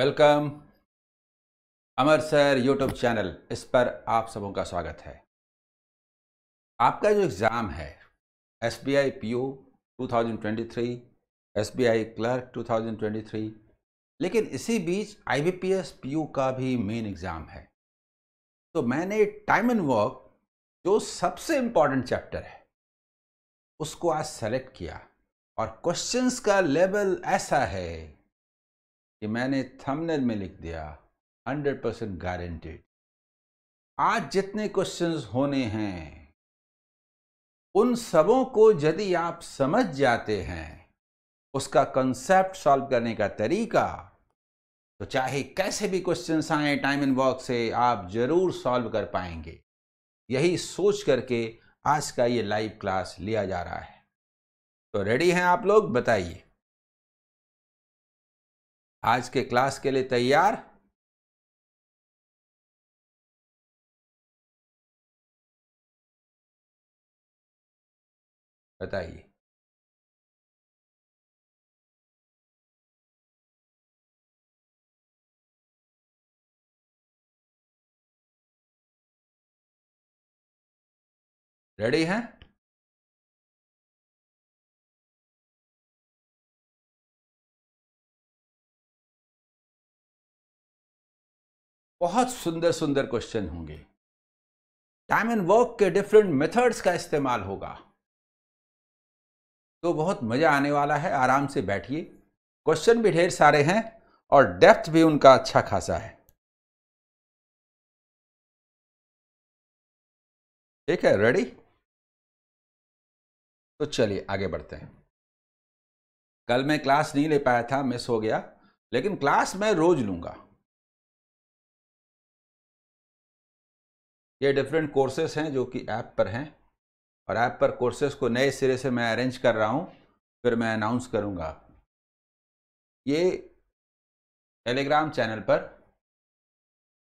Welcome Amar sir YouTube channel इस पर आप सबों का स्वागत है आपका जो एग्ज़ाम है S B I P O two thousand twenty three S B I clerk two thousand twenty three लेकिन इसी बीच I B P S P का भी मेन एग्ज़ाम है तो मैंने टाइम एंड वर्क जो सबसे इम्पॉर्टेंट चैप्टर है उसको आज सेलेक्ट किया और क्वेश्चंस का लेवल ऐसा है कि मैंने थंबनेल में लिख दिया 100 परसेंट गारंटेड आज जितने क्वेश्चंस होने हैं उन सबों को यदि आप समझ जाते हैं उसका कंसेप्ट सॉल्व करने का तरीका तो चाहे कैसे भी क्वेश्चंस आए टाइम इन वॉक से आप जरूर सॉल्व कर पाएंगे यही सोच करके आज का ये लाइव क्लास लिया जा रहा है तो रेडी हैं आप लोग बताइए आज के क्लास के लिए तैयार बताइए रेडी हैं बहुत सुंदर सुंदर क्वेश्चन होंगे टाइम एंड वर्क के डिफरेंट मेथड्स का इस्तेमाल होगा तो बहुत मज़ा आने वाला है आराम से बैठिए क्वेश्चन भी ढेर सारे हैं और डेप्थ भी उनका अच्छा खासा है ठीक है रेडी तो चलिए आगे बढ़ते हैं कल मैं क्लास नहीं ले पाया था मिस हो गया लेकिन क्लास मैं रोज लूंगा ये डिफरेंट कोर्सेज हैं जो कि ऐप पर हैं और ऐप पर कोर्सेज को नए सिरे से मैं अरेंज कर रहा हूँ फिर मैं अनाउंस करूँगा ये टेलीग्राम चैनल पर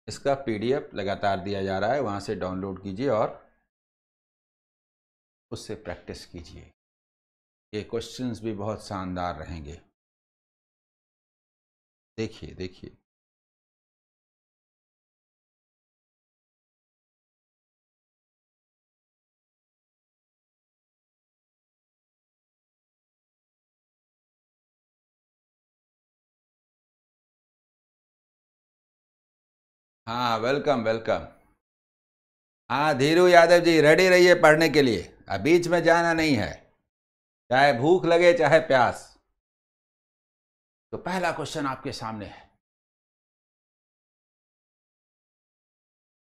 इसका पीडीएफ लगातार दिया जा रहा है वहाँ से डाउनलोड कीजिए और उससे प्रैक्टिस कीजिए ये क्वेश्चंस भी बहुत शानदार रहेंगे देखिए देखिए हाँ वेलकम वेलकम हाँ धीरू यादव जी रेडी रहिए पढ़ने के लिए अब बीच में जाना नहीं है चाहे भूख लगे चाहे प्यास तो पहला क्वेश्चन आपके सामने है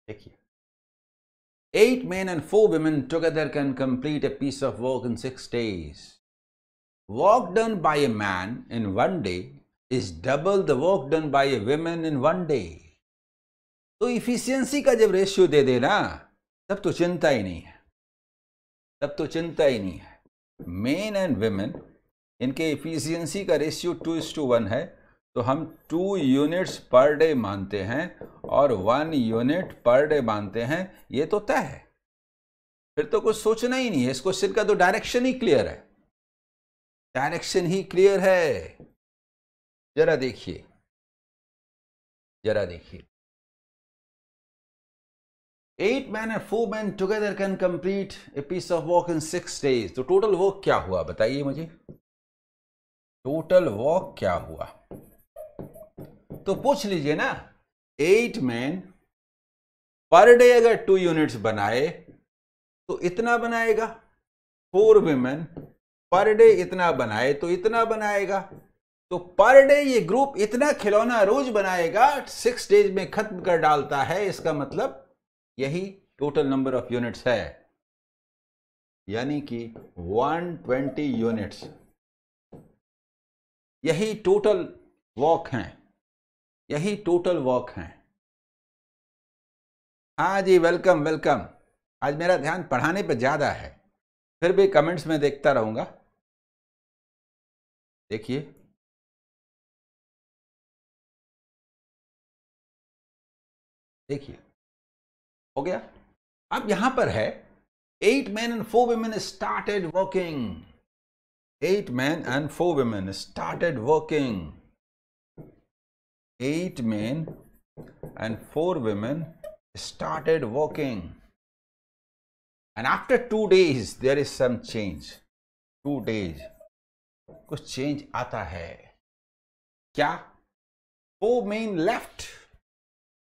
देखिए eight man and four women together can complete a piece of work in six days work done by a man in one day is double the work done by a women in one day तो efficiency का जब ratio दे देना तब तो चिंता ही नहीं है तब तो चिंता ही नहीं है मेन एंड वेमेन इनके इफिशियंसी का ratio two is to one है तो हम टू यूनिट्स पर डे मानते हैं और वन यूनिट पर डे मानते हैं ये तो तय है फिर तो कुछ सोचना ही नहीं है इस क्वेश्चन का तो डायरेक्शन ही क्लियर है डायरेक्शन ही क्लियर है जरा देखिए जरा देखिए eight man and four man together can complete a piece of work in six days तो टोटल वर्क क्या हुआ बताइए मुझे टोटल वर्क क्या हुआ तो पूछ लीजिए ना एट मैन पर डे अगर टू यूनिट्स बनाए तो इतना बनाएगा फोर वीमेन पर डे इतना बनाए तो इतना बनाएगा तो पर डे ये ग्रुप इतना खिलौना रोज बनाएगा सिक्स डेज में खत्म कर डालता है इसका मतलब यही टोटल नंबर ऑफ यूनिट्स है यानी कि 120 यूनिट्स यही टोटल वॉक हैं यही टोटल वॉक हैं हाँ जी वेलकम वेलकम आज मेरा ध्यान पढ़ाने पर ज़्यादा है फिर भी कमेंट्स में देखता रहूंगा देखिए देखिए हो गया अब यहां पर है eight man and four women started working eight man and four women started working eight man and four women started working and after two days there is some change two days कुछ change आता है क्या four main left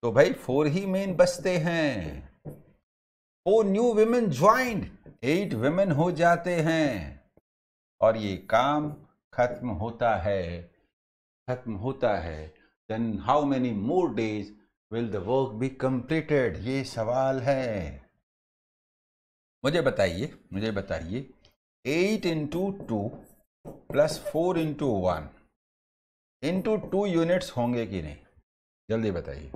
तो भाई four ही men बचते हैं four new women joint eight women हो जाते हैं और ये काम खत्म होता है खत्म होता है then how many more days will the work be completed ये सवाल है मुझे बताइए मुझे बताइए eight into two plus four into one into two units होंगे कि नहीं जल्दी बताइए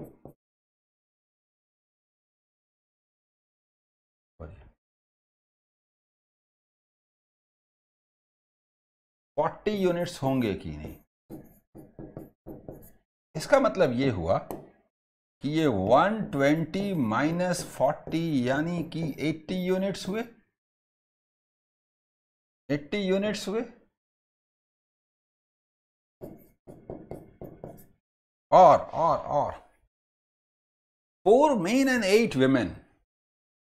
फोर्टी यूनिट्स होंगे कि नहीं इसका मतलब ये हुआ कि ये 120 ट्वेंटी माइनस फोर्टी यानी कि 80 यूनिट्स हुए 80 यूनिट्स हुए और और और four men and eight women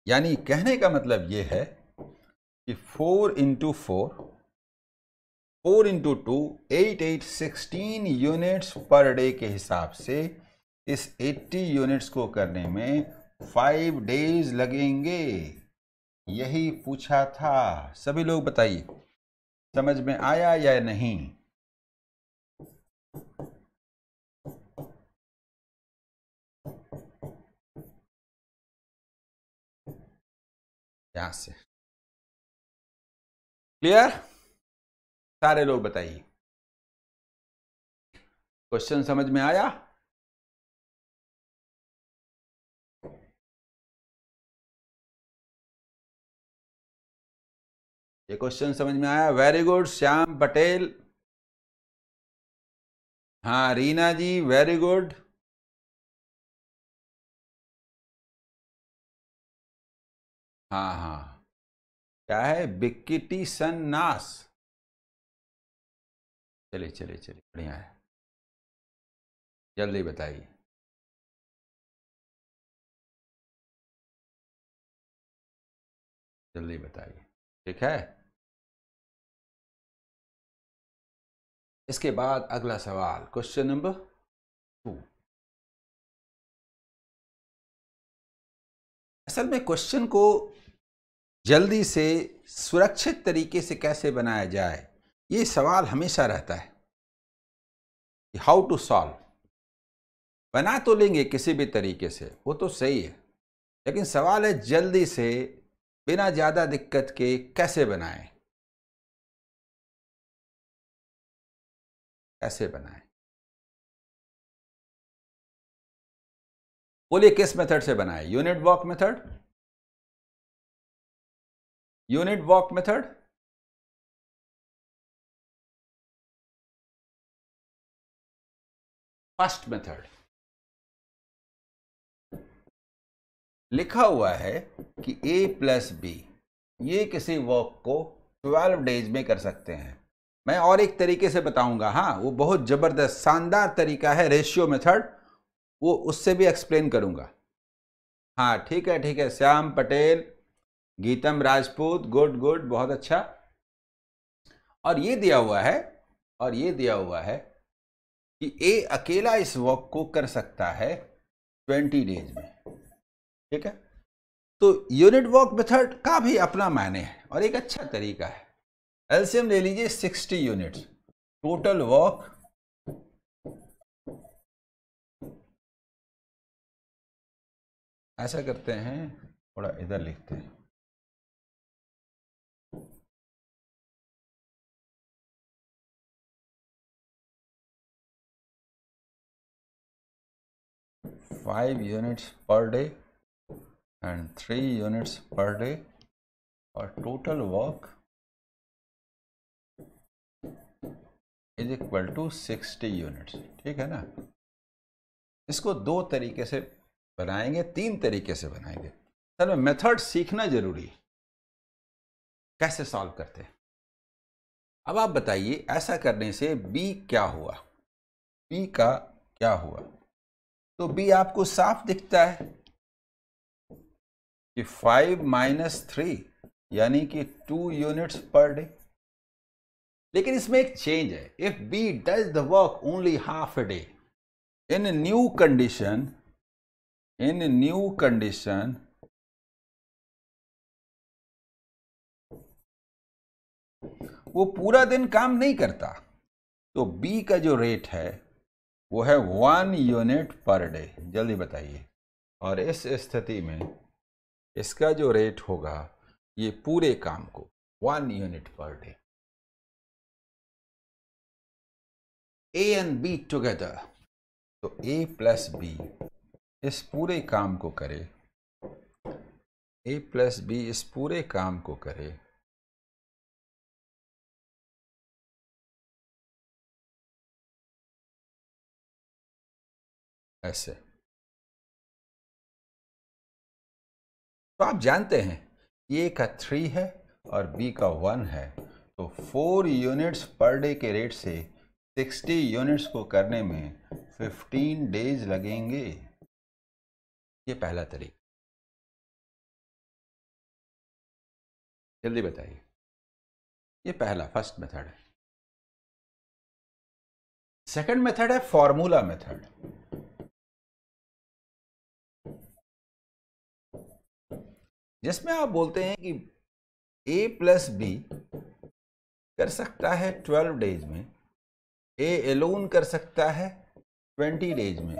यानी कहने का मतलब यह है कि four into four four into two eight eight sixteen units per day के हिसाब से इस 80 यूनिट्स को करने में फाइव डेज लगेंगे यही पूछा था सभी लोग बताइए समझ में आया या नहीं से क्लियर सारे लोग बताइए क्वेश्चन समझ में आया ये क्वेश्चन समझ में आया वेरी गुड श्याम पटेल हाँ रीना जी वेरी गुड हाँ हाँ क्या है बिक्किटी सन्नास चलिए चलिए चलिए बढ़िया है जल्दी बताइए जल्दी बताइए ठीक है इसके बाद अगला सवाल क्वेश्चन नंबर टू असल में क्वेश्चन को जल्दी से सुरक्षित तरीके से कैसे बनाया जाए ये सवाल हमेशा रहता है कि हाउ टू सॉल्व बना तो लेंगे किसी भी तरीके से वो तो सही है लेकिन सवाल है जल्दी से बिना ज़्यादा दिक्कत के कैसे बनाएं कैसे बनाएं बोलिए किस मेथड से बनाए unit work method unit work method first method लिखा हुआ है कि ए प्लस बी ये किसी वर्क को 12 डेज में कर सकते हैं मैं और एक तरीके से बताऊंगा हाँ वो बहुत ज़बरदस्त शानदार तरीका है रेशियो मेथड वो उससे भी एक्सप्लेन करूंगा हाँ ठीक है ठीक है श्याम पटेल गीतम राजपूत गुड गुड बहुत अच्छा और ये दिया हुआ है और ये दिया हुआ है कि ए अकेला इस वॉक को कर सकता है ट्वेंटी डेज में ठीक है तो यूनिट वॉक मेथड का भी अपना मायने है और एक अच्छा तरीका है एल्सियम ले लीजिए सिक्सटी यूनिट टोटल वॉक ऐसा करते हैं थोड़ा इधर लिखते हैं five units per day and three units per day or total work is equal to 60 units ठीक है ना इसको दो तरीके से बनाएंगे तीन तरीके से बनाएंगे सर मेथड सीखना जरूरी है कैसे सॉल्व करते हैं अब आप बताइए ऐसा करने से बी क्या हुआ बी का क्या हुआ तो बी आपको साफ दिखता है कि फाइव माइनस थ्री यानी कि टू यूनिट्स पर डे लेकिन इसमें एक चेंज है if B does the work only half a day in new condition in new condition वो पूरा दिन काम नहीं करता तो बी का जो रेट है वो है वन यूनिट पर डे जल्दी बताइए और इस स्थिति में इसका जो रेट होगा ये पूरे काम को one unit per day A and B together तो ए प्लस बी इस पूरे काम को करे ए प्लस बी इस पूरे काम को करे ऐसे तो आप जानते हैं ए का थ्री है और बी का वन है तो फोर यूनिट्स पर डे के रेट से सिक्सटी यूनिट्स को करने में फिफ्टीन डेज लगेंगे ये पहला तरीका जल्दी बताइए ये पहला फर्स्ट मेथड है सेकंड मेथड है फॉर्मूला मेथड जिसमें आप बोलते हैं कि ए प्लस बी कर सकता है ट्वेल्व डेज में ए एलोन कर सकता है ट्वेंटी डेज में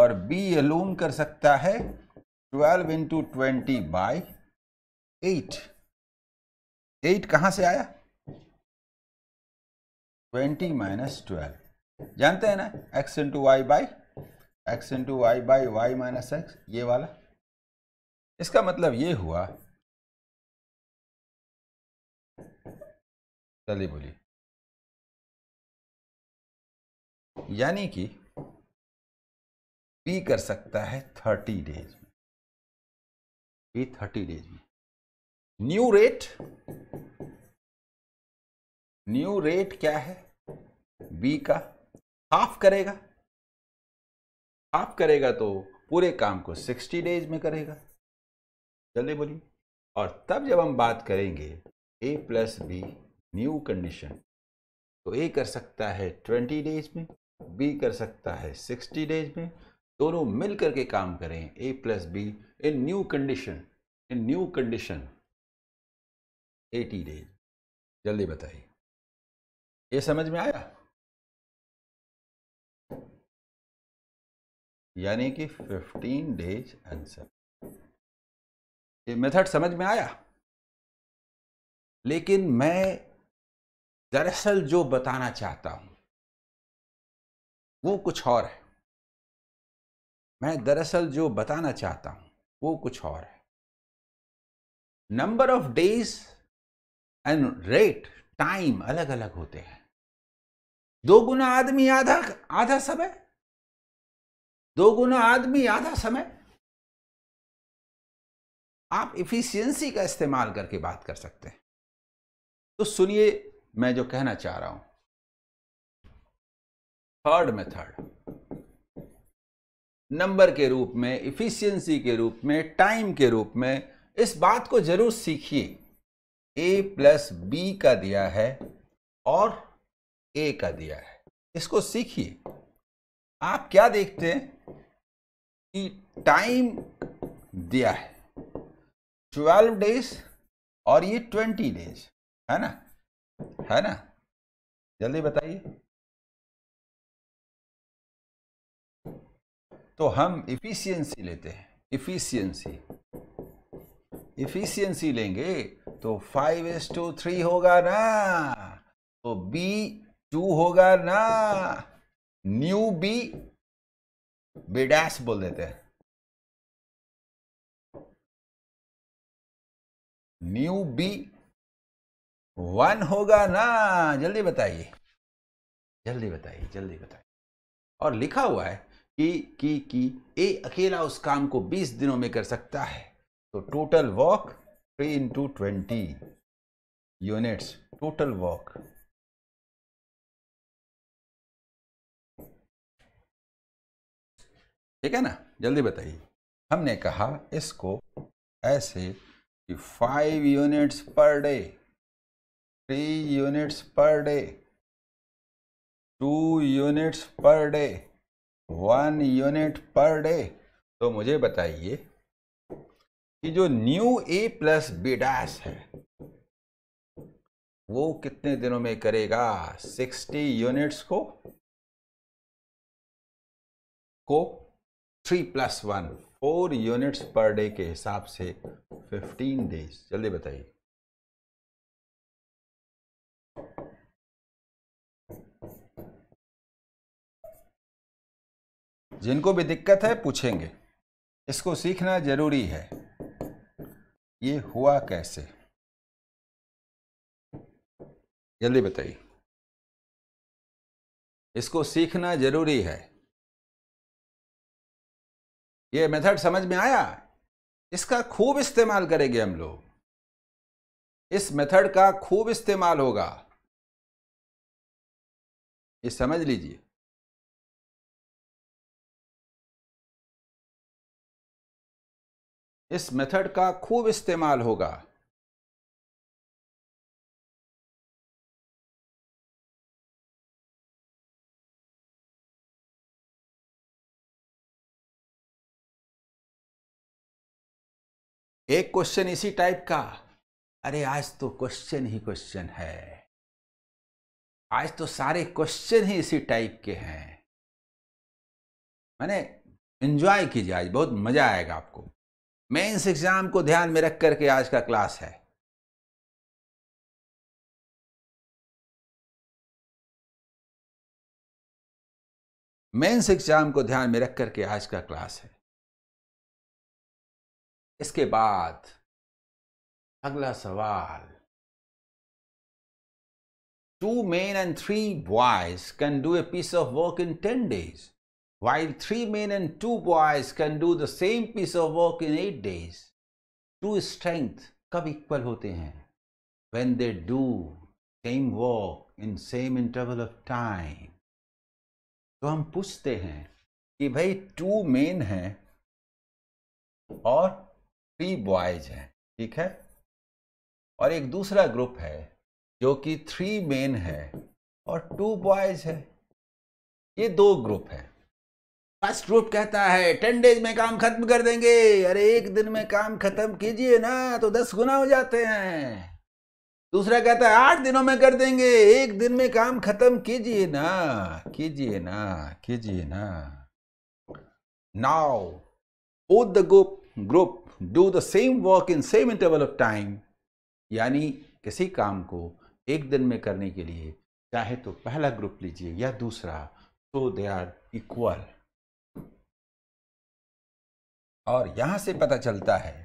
और बी एलोन कर सकता है twelve into twenty by eight eight कहाँ से आया ट्वेंटी माइनस ट्वेल्व जानते हैं ना X into Y by X into Y by Y minus X ये वाला इसका मतलब ये हुआ चलिए बोलिए यानी कि पी कर सकता है थर्टी डेज में पी थर्टी डेज में न्यू रेट न्यू रेट क्या है बी का हाफ करेगा हाफ करेगा तो पूरे काम को सिक्सटी डेज में करेगा जल्दी बोलिए और तब जब हम बात करेंगे A plus B new condition तो ए कर सकता है ट्वेंटी डेज में बी कर सकता है सिक्सटी डेज में दोनों मिल करके काम करें A plus B in new condition in new condition eighty days जल्दी बताइए ये समझ में आया यानी कि फिफ्टीन डेज आंसर ये मेथड समझ में आया लेकिन मैं दरअसल जो बताना चाहता हूं वो कुछ और है मैं दरअसल जो बताना चाहता हूं वो कुछ और है number of days and rate time अलग अलग होते हैं दो गुना आदमी आधा आधा समय दो गुना आदमी आधा समय आप इफिशियंसी का इस्तेमाल करके बात कर सकते हैं तो सुनिए मैं जो कहना चाह रहा हूं थर्ड मेथड नंबर के रूप में इफिशियंसी के रूप में टाइम के रूप में इस बात को जरूर सीखिए ए प्लस बी का दिया है और ए का दिया है इसको सीखिए आप क्या देखते हैं कि टाइम दिया है ट्वेल्व डेज और ये ट्वेंटी डेज है ना है ना जल्दी बताइए तो हम इफिशियंसी लेते हैं इफिशियंसी इफिशियंसी लेंगे तो फाइव एस टू थ्री होगा ना तो बी टू होगा ना न्यू बी बेडैस बोल देते हैं न्यू बी वन होगा ना जल्दी बताइए जल्दी बताइए जल्दी बताइए और लिखा हुआ है कि कि कि ए अकेला उस काम को 20 दिनों में कर सकता है तो total work three into twenty units total work ठीक है ना जल्दी बताइए हमने कहा इसको ऐसे five units per day three units per day two units per day one unit per day तो मुझे बताइए कि जो new A plus B dash है वो कितने दिनों में करेगा सिक्सटी यूनिट्स को को three plus one four units per day के हिसाब से फिफ्टीन डेज जल्दी बताइए जिनको भी दिक्कत है पूछेंगे इसको सीखना जरूरी है ये हुआ कैसे जल्दी बताइए इसको सीखना जरूरी है ये मेथड समझ में आया इसका खूब इस्तेमाल करेंगे हम लोग इस मेथड का खूब इस्तेमाल होगा ये समझ लीजिए इस मेथड का खूब इस्तेमाल होगा एक क्वेश्चन इसी टाइप का अरे आज तो क्वेश्चन ही क्वेश्चन है आज तो सारे क्वेश्चन ही इसी टाइप के हैं मैंने एंजॉय कीजिए आज बहुत मज़ा आएगा आपको मेंस एग्जाम को ध्यान में रख करके आज का क्लास है मेंस एग्जाम को ध्यान में रख करके आज का क्लास है इसके बाद अगला सवाल two men and three boys can do a piece of work in ten days while three men and two boys can do the same piece of work in eight days two strength कब equal होते हैं when they do same work in same interval of time तो हम पूछते हैं कि भाई to main है और थ्री बॉयज हैं ठीक है और एक दूसरा ग्रुप है जो कि थ्री मेन है और टू बॉयज है ये दो ग्रुप है फर्स्ट ग्रुप कहता है टेन डेज में काम खत्म कर देंगे अरे एक दिन में काम खत्म कीजिए ना तो दस गुना हो जाते हैं दूसरा कहता है आठ दिनों में कर देंगे एक दिन में काम खत्म कीजिए ना कीजिए ना कीजिए ना now both the group group do the same work in same interval of time यानी किसी काम को एक दिन में करने के लिए चाहे तो पहला ग्रुप लीजिए या दूसरा तो दे आर इक्वल और यहां से पता चलता है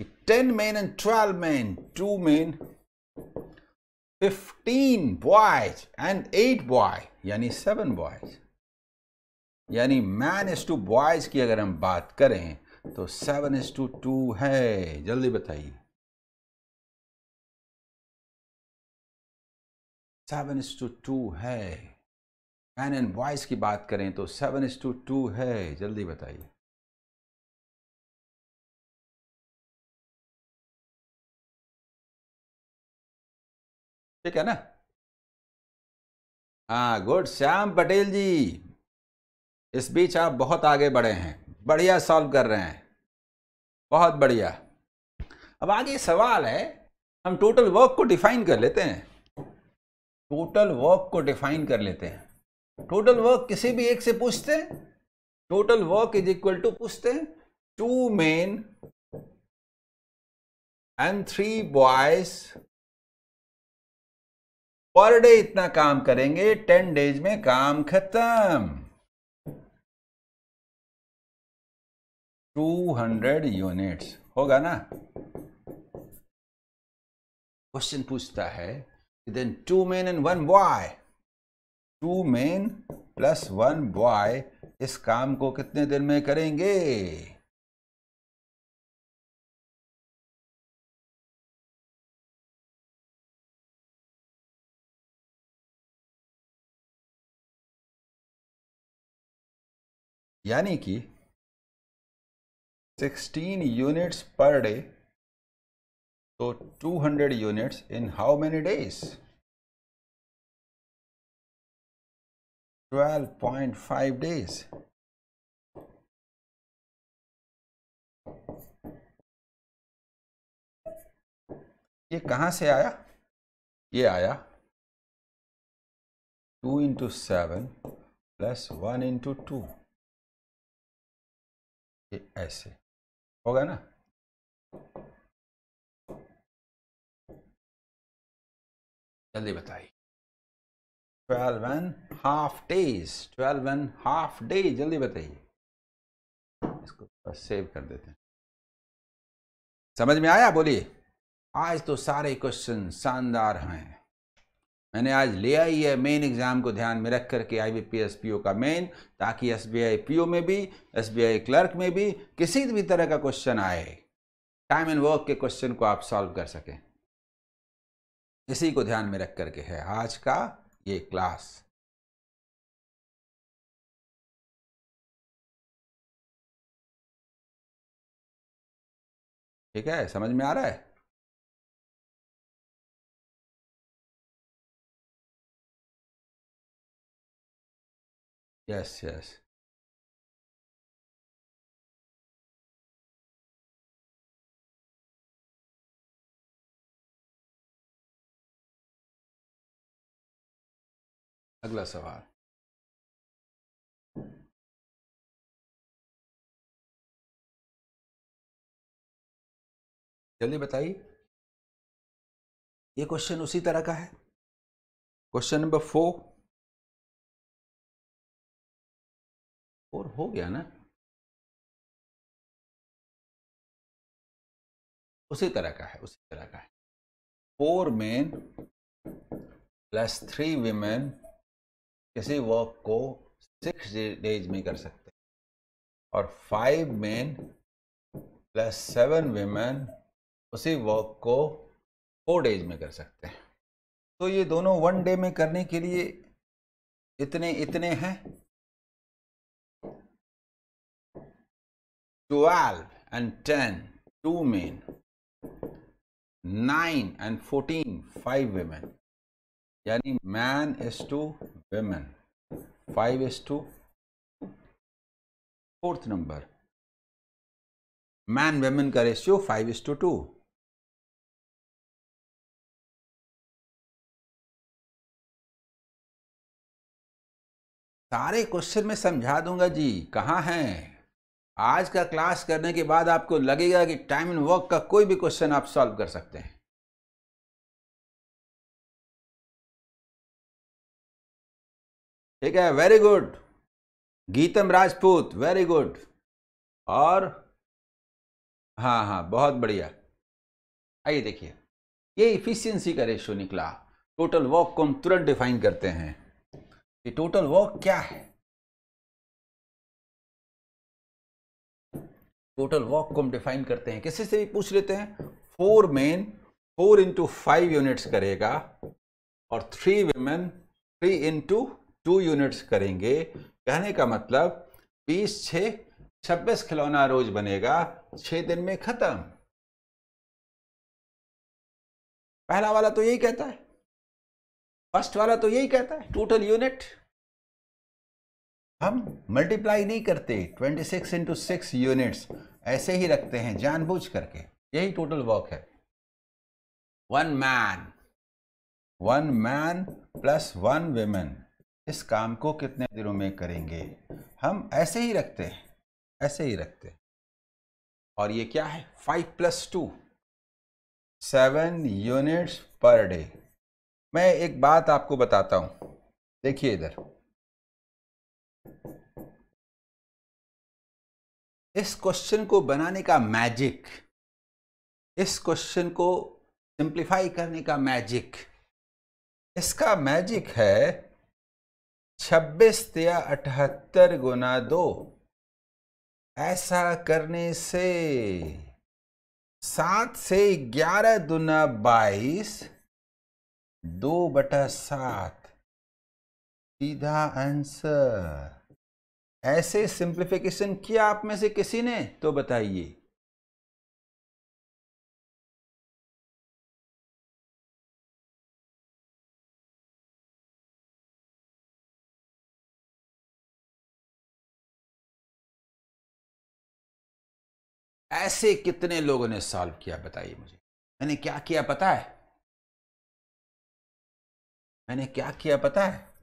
कि ten man and twelve man two man fifteen boys and eight boy यानी सेवन बॉयज यानी मैन एस टू बॉयज की अगर हम बात करें तो सेवन इज टू टू है जल्दी बताइए सेवन इज टू टू है मैन एंड बॉयज की बात करें तो सेवन इज टू टू है जल्दी बताइए ठीक है ना हाँ गुड श्याम पटेल जी इस बीच आप बहुत आगे बढ़े हैं बढ़िया सॉल्व कर रहे हैं बहुत बढ़िया अब आगे सवाल है हम टोटल वर्क को डिफाइन कर लेते हैं टोटल वर्क को डिफाइन कर लेते हैं टोटल वर्क किसी भी एक से पूछते हैं total work is equal to पूछते हैं two men and three boys per day इतना काम करेंगे टेन डेज में काम खत्म 200 यूनिट्स होगा ना क्वेश्चन पूछता है then two men and one boy two men plus one boy इस काम को कितने दिन में करेंगे यानी कि 16 units per day so 200 units in how many days 12.5 days ये कहाँ से आया ये आया two into seven plus one into two ये ऐसे हो गया ना जल्दी बताइए twelve and half days twelve and half day जल्दी बताइए इसको सेव कर देते हैं समझ में आया बोलिए आज तो सारे क्वेश्चन शानदार हैं मैंने आज लिया ही है मेन एग्ज़ाम को ध्यान में रख करके I B P S P O का मेन ताकि S B I P O में भी एस बी आई क्लर्क में भी किसी भी तरह का क्वेश्चन आए टाइम एंड वर्क के क्वेश्चन को आप सॉल्व कर सकें इसी को ध्यान में रख करके है आज का ये क्लास ठीक है समझ में आ रहा है yes yes अगला सवाल जल्दी बताइए ये क्वेश्चन उसी तरह का है क्वेश्चन नंबर फोर फोर हो गया ना उसी तरह का है उसी तरह का है four men plus three women किसी वर्क को सिक्स डेज में कर सकते हैं और five men plus seven women उसी वर्क को फोर डेज में कर सकते हैं तो ये दोनों वन डे में करने के लिए इतने इतने हैं 12 and 10 two men 9 and 14 five women यानी man is to women five is to fourth number man women का ratio five is to two सारे क्वेश्चन में समझा दूंगा जी कहाँ हैं आज का क्लास करने के बाद आपको लगेगा कि टाइम एंड वर्क का कोई भी क्वेश्चन आप सॉल्व कर सकते हैं ठीक है very good Geetam Rajput very good और हाँ हाँ बहुत बढ़िया आइए देखिए ये इफिशियंसी का रेशियो निकला टोटल वर्क को हम तुरंत डिफाइन करते हैं कि टोटल वर्क क्या है टोटल वॉक को हम डिफाइन करते हैं किसी से भी पूछ लेते हैं four men four into five units करेगा और three women three into two units करेंगे कहने का मतलब बीस छः छब्बीस खिलौना रोज बनेगा छः दिन में ख़त्म पहला वाला तो यही कहता है फर्स्ट वाला तो यही कहता है टोटल यूनिट हम मल्टीप्लाई नहीं करते 26 सिक्स इंटू सिक्स यूनिट्स ऐसे ही रखते हैं जानबूझ करके यही टोटल वर्क है one man one man plus one women इस काम को कितने दिनों में करेंगे हम ऐसे ही रखते हैं ऐसे ही रखते हैं और ये क्या है five plus two seven units per day मैं एक बात आपको बताता हूँ देखिए इधर इस क्वेश्चन को बनाने का मैजिक इस क्वेश्चन को सिंप्लीफाई करने का मैजिक इसका मैजिक है छब्बीस या अठहत्तर गुना दो ऐसा करने से सात से ग्यारह दुना बाईस दो बटा सात सीधा आंसर ऐसे सिंप्लीफिकेशन किया आप में से किसी ने तो बताइए ऐसे कितने लोगों ने सॉल्व किया बताइए मुझे मैंने क्या किया पता है मैंने क्या किया पता है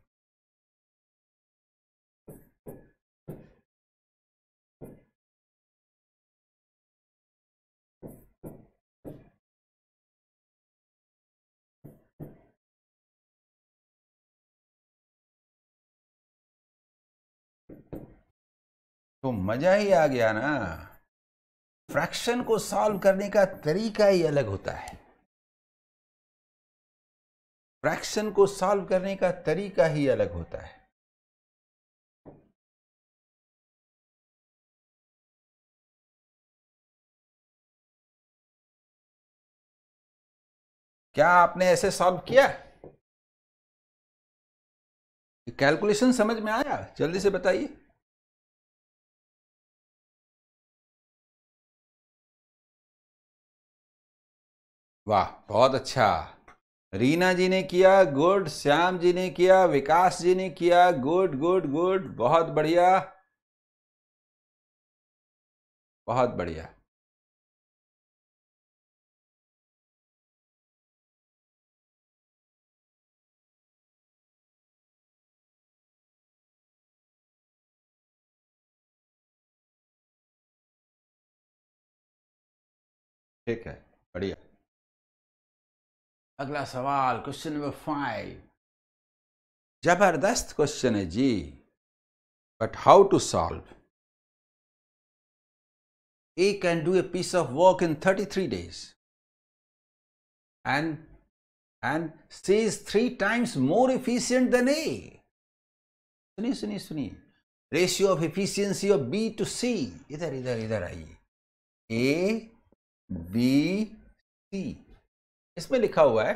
तो मज़ा ही आ गया ना फ्रैक्शन को सॉल्व करने का तरीका ही अलग होता है फ्रैक्शन को सॉल्व करने का तरीका ही अलग होता है क्या आपने ऐसे सॉल्व किया कैलकुलेशन समझ में आया जल्दी से बताइए वाह बहुत अच्छा रीना जी ने किया गुड श्याम जी ने किया विकास जी ने किया गुड गुड गुड बहुत बढ़िया बहुत बढ़िया ठीक है बढ़िया अगला सवाल क्वेश्चन नंबर फाइव जबरदस्त क्वेश्चन है जी but how to solve A can do a piece of work in thirty three days and and C is three times more efficient than A सुनिए सुनिए सुनिए ratio of efficiency of B to C इधर इधर इधर आइए ए B सी इसमें लिखा हुआ है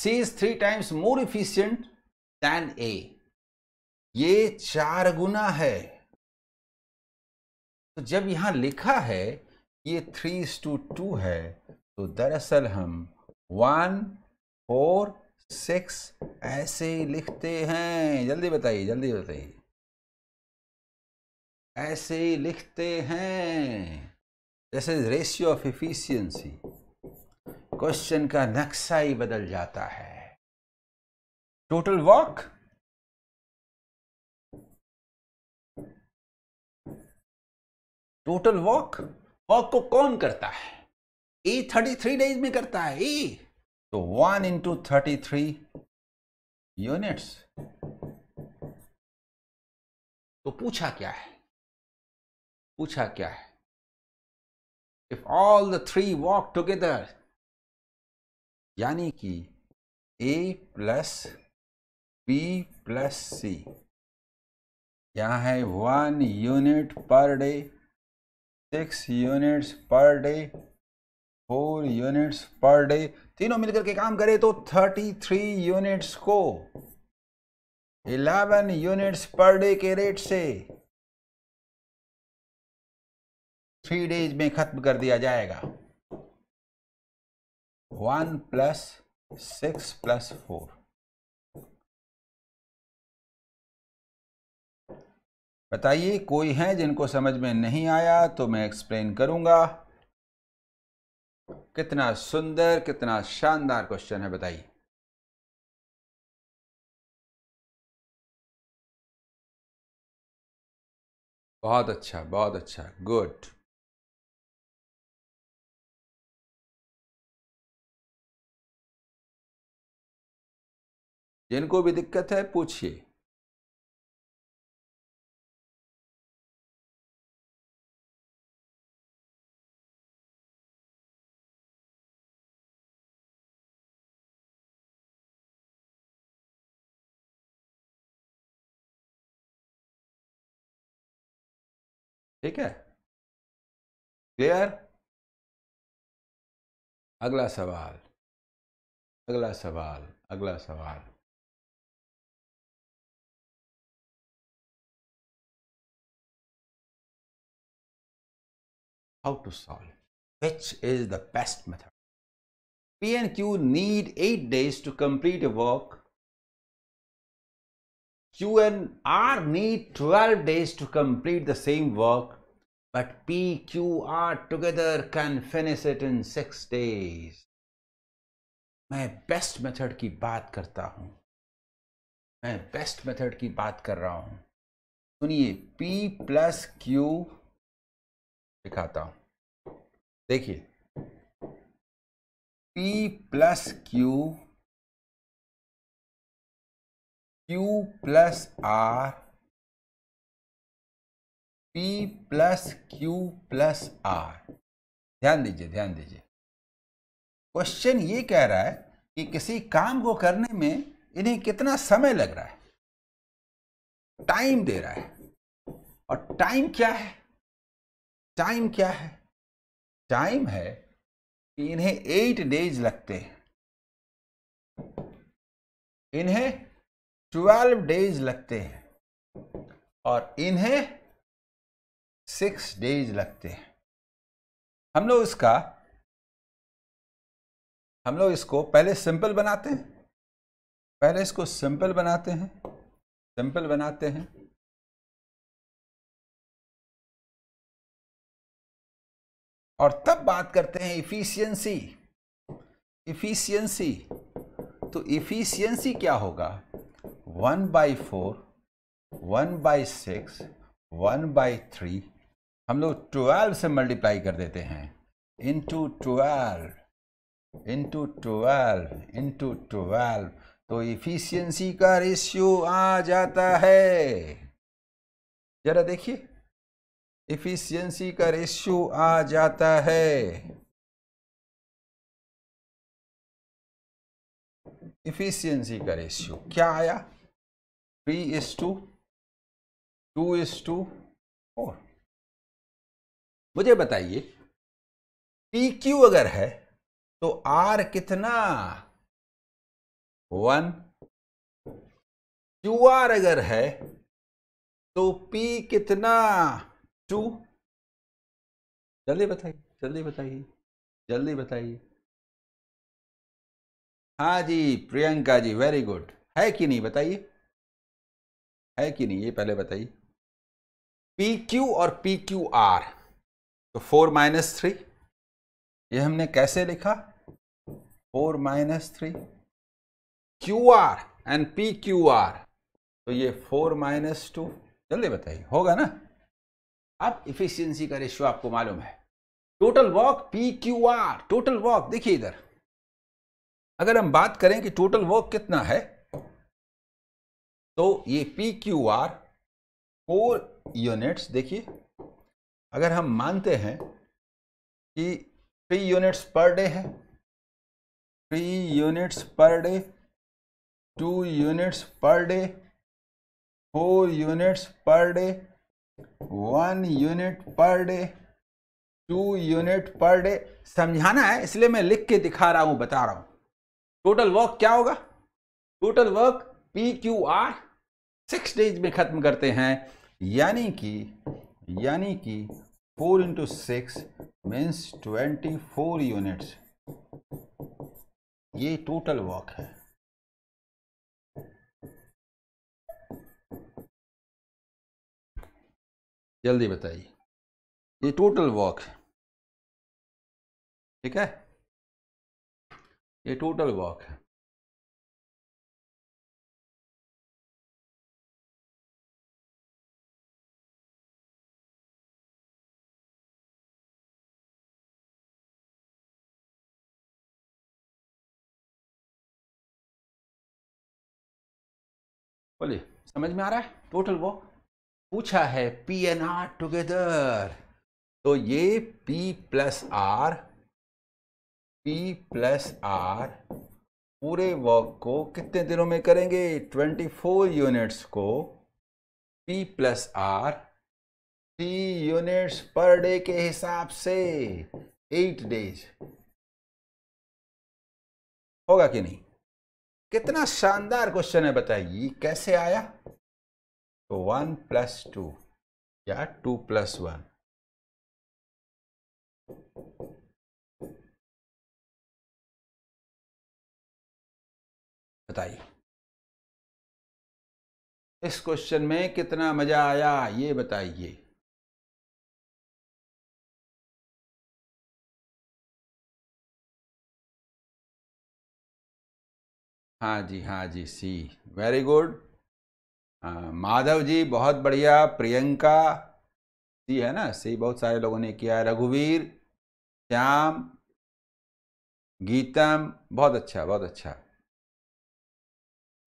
C is three times more efficient than A ये चार गुना है तो जब यहां लिखा है ये थ्री टू टू है तो दरअसल हम वन फोर सिक्स ऐसे लिखते हैं जल्दी बताइए जल्दी बताइए ऐसे ही लिखते हैं this is ratio of efficiency question का नक्शा ही बदल जाता है total work total work work को कौन करता है ए थर्टी थ्री डेज में करता है ए e। तो one into thirty three units तो पूछा क्या है पूछा क्या है if all the three work together यानी कि A plus B plus C यहाँ है one unit per day six units per day four units per day तीनों मिलकर के काम करें तो थर्टी थ्री यूनिट्स को इलेवन यूनिट्स पर डे के रेट से थ्री डेज में खत्म कर दिया जाएगा one plus six plus four बताइए कोई है जिनको समझ में नहीं आया तो मैं एक्सप्लेन करूंगा कितना सुंदर कितना शानदार क्वेश्चन है बताइए बहुत अच्छा बहुत अच्छा गुड जिनको भी दिक्कत है पूछिए ठीक है क्लियर अगला सवाल अगला सवाल अगला सवाल how to solve which is the best method p and q need 8 days to complete a work q and r need 12 days to complete the same work but p q r together can finish it in 6 days मैं best method की बात करता हूँ मैं best method की बात कर रहा हूँ सुनिए p प्लस क्यू दिखाता हूं देखिए P plus Q Q plus R P plus Q plus R ध्यान दीजिए ध्यान दीजिए क्वेश्चन ये कह रहा है कि किसी काम को करने में इन्हें कितना समय लग रहा है टाइम दे रहा है और टाइम क्या है टाइम क्या है टाइम है कि इन्हें एट डेज लगते हैं इन्हें ट्वेल्व डेज लगते हैं और इन्हें सिक्स डेज लगते हैं हम लोग इसका हम लोग इसको पहले सिंपल बनाते हैं पहले इसको सिंपल बनाते हैं सिंपल बनाते हैं और तब बात करते हैं इफिशियंसी इफिशियंसी तो इफिशियंसी क्या होगा one by four one by six one by three हम लोग ट्वेल्व से मल्टीप्लाई कर देते हैं into twelve into twelve into twelve तो इफिशियंसी का रेशियो आ जाता है जरा देखिए इफिशियंसी का रेशियो आ जाता है इफिशियंसी का रेशियो क्या आया three is to two is to four मुझे बताइए पी क्यू अगर है तो आर कितना वन क्यू आर अगर है तो पी कितना टू जल्दी बताइए जल्दी बताइए जल्दी बताइए हाँ जी प्रियंका जी वेरी गुड है कि नहीं बताइए है कि नहीं ये पहले बताइए पी क्यू और पी क्यू आर तो फोर माइनस थ्री ये हमने कैसे लिखा four minus three Q R and P Q R तो ये फोर माइनस टू जल्दी बताइए होगा ना अब इफिशियंसी का रेशियो आपको मालूम है total work P Q R total work देखिए इधर अगर हम बात करें कि टोटल वर्क कितना है तो ये P Q R four units देखिए अगर हम मानते हैं कि थ्री यूनिट्स पर डे है three units per day two units per day four units per day one unit per day two unit per day समझाना है इसलिए मैं लिख के दिखा रहा हूं बता रहा हूं टोटल वर्क क्या होगा total work P Q R six days में खत्म करते हैं यानी कि यानी कि four into six means twenty four units ये टोटल वर्क है जल्दी बताइए ये टोटल वॉक है ठीक है ये टोटल वॉक है बोलिए समझ में आ रहा है टोटल वॉक पूछा है पी एन आर टूगेदर तो ये P plus R P plus R पूरे वर्क को कितने दिनों में करेंगे 24 यूनिट्स को P plus R three units per day के हिसाब से एट डेज होगा कि नहीं कितना शानदार क्वेश्चन है बताइए कैसे आया तो वन प्लस टू या टू प्लस वन बताइए इस क्वेश्चन में कितना मजा आया ये बताइए हाँ जी हाँ जी सी वेरी गुड हाँ माधव जी बहुत बढ़िया प्रियंका जी है ना सही बहुत सारे लोगों ने किया रघुवीर श्याम गीतम बहुत अच्छा बहुत अच्छा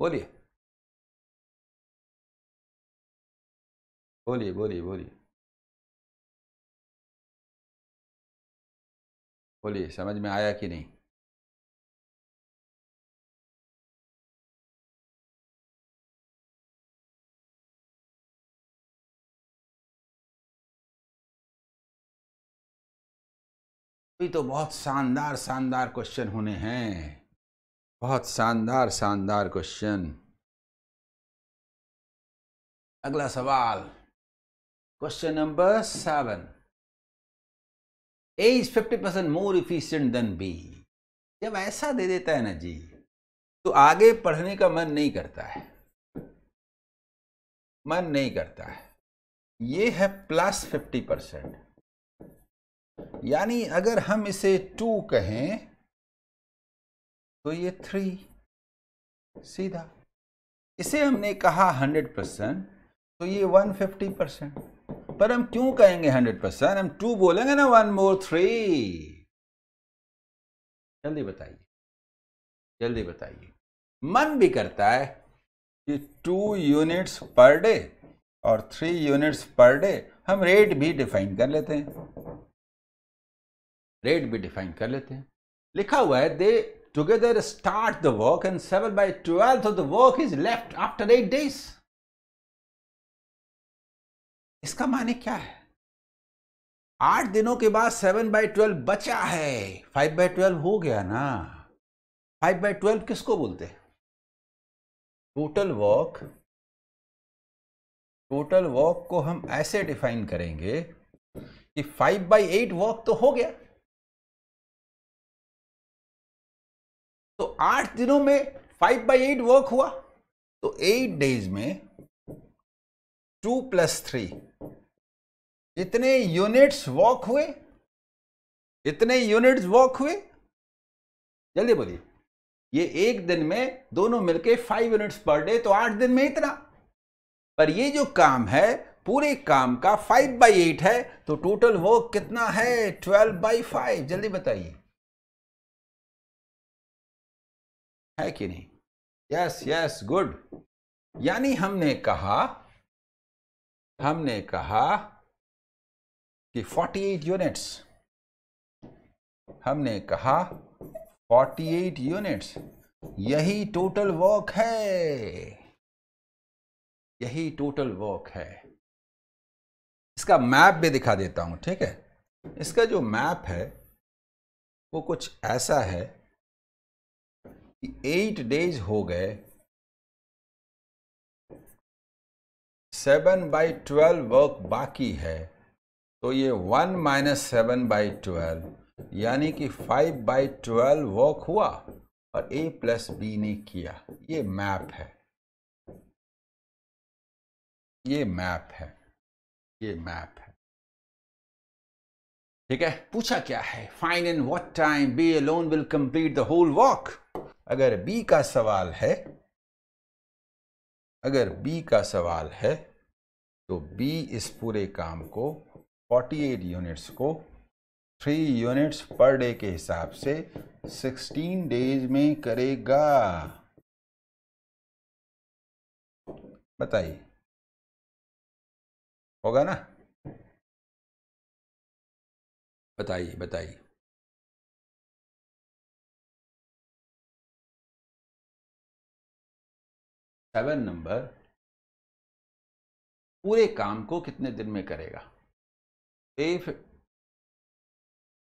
बोलिए बोलिए बोलिए बोलिए बोलिए समझ में आया कि नहीं अभी तो बहुत शानदार शानदार क्वेश्चन होने हैं बहुत शानदार शानदार क्वेश्चन अगला सवाल question number seven A is fifty percent more efficient than B जब ऐसा दे देता है ना जी तो आगे पढ़ने का मन नहीं करता है मन नहीं करता है ये है प्लस फिफ्टी परसेंट यानी अगर हम इसे टू कहें तो ये थ्री सीधा इसे हमने कहा हंड्रेड परसेंट तो ये वन फिफ्टी परसेंट पर हम क्यों कहेंगे हंड्रेड परसेंट हम टू बोलेंगे ना वन मोर थ्री जल्दी बताइए जल्दी बताइए मन भी करता है कि टू यूनिट्स पर डे और थ्री यूनिट्स पर डे हम रेट भी डिफाइन कर लेते हैं रेट भी डिफाइन कर लेते हैं लिखा हुआ है they together start the work and seven by twelfth of the work is left after eight days इसका माने क्या है आठ दिनों के बाद सेवन बाई ट्वेल्व बचा है फाइव बाई ट्वेल्व हो गया ना फाइव बाई ट्वेल्व किसको बोलते हैं टोटल वर्क टोटल वर्क को हम ऐसे डिफाइन करेंगे कि फाइव बाई एट वर्क तो हो गया तो आठ दिनों में फाइव बाई एट वर्क हुआ तो एट डेज में टू प्लस थ्री इतने यूनिट्स वॉक हुए इतने यूनिट्स वॉक हुए जल्दी बोलिए ये एक दिन में दोनों मिलके फाइव यूनिट्स पर डे तो आठ दिन में इतना पर ये जो काम है पूरे काम का फाइव बाई एट है तो टोटल वर्क कितना है ट्वेल्व बाई फाइव जल्दी बताइए है कि नहीं यस यस गुड यानी हमने कहा हमने कहा कि 48 यूनिट्स हमने कहा 48 यूनिट्स यही टोटल वर्क है यही टोटल वर्क है इसका मैप भी दिखा देता हूं ठीक है इसका जो मैप है वो कुछ ऐसा है एट डेज हो गए सेवन बाई ट्वेल्व वर्क बाकी है तो ये one minus seven by twelve यानी कि फाइव बाई ट्वेल्व वर्क हुआ और ए प्लस बी ने किया ये मैप है ये मैप है ये मैप है ठीक है पूछा क्या है fine in what time B alone will complete the whole walk अगर बी का सवाल है अगर बी का सवाल है तो बी इस पूरे काम को 48 यूनिट्स को 3 यूनिट्स पर डे के हिसाब से 16 डेज में करेगा बताइए होगा ना बताइए बताइए सेवन नंबर पूरे काम को कितने दिन में करेगा ए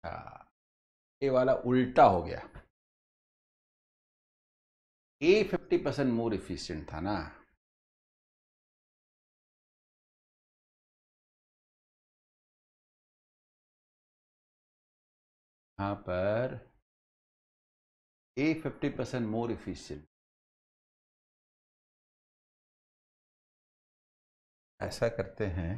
हाँ, ये वाला उल्टा हो गया A fifty percent more efficient था ना यहां पर A fifty percent more efficient ऐसा करते हैं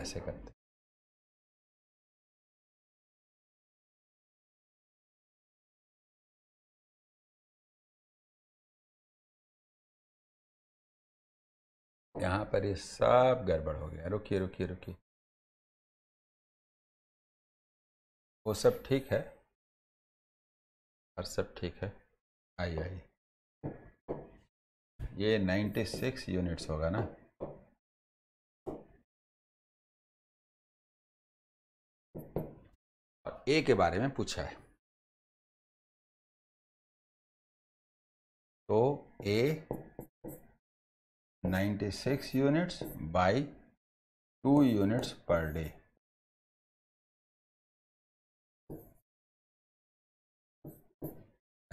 ऐसे करते यहां पर ये सब गड़बड़ हो गया रुकिए रुकिए रुकिए वो सब ठीक है और सब ठीक है आई आई ये 96 यूनिट्स होगा ना और ए के बारे में पूछा है तो A 96 units by two units per day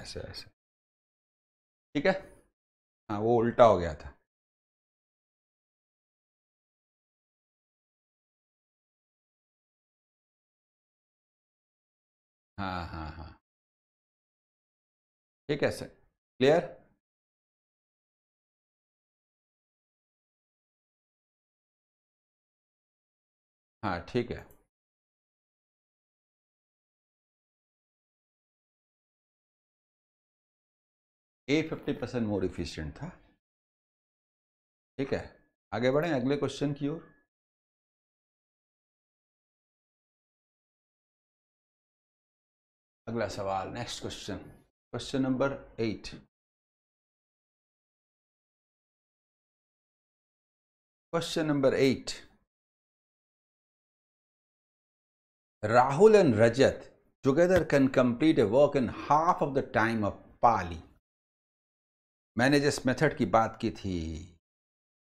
ऐसे ऐसे ठीक है हाँ वो उल्टा हो गया था हाँ हाँ हाँ ठीक है सर क्लियर हाँ ठीक है A fifty percent more efficient था ठीक है आगे बढ़े अगले क्वेश्चन की ओर अगला सवाल next question question number eight question number eight Rahul and Rajat together can complete a work in half of the time of Pali मैंने जिस मेथड की बात की थी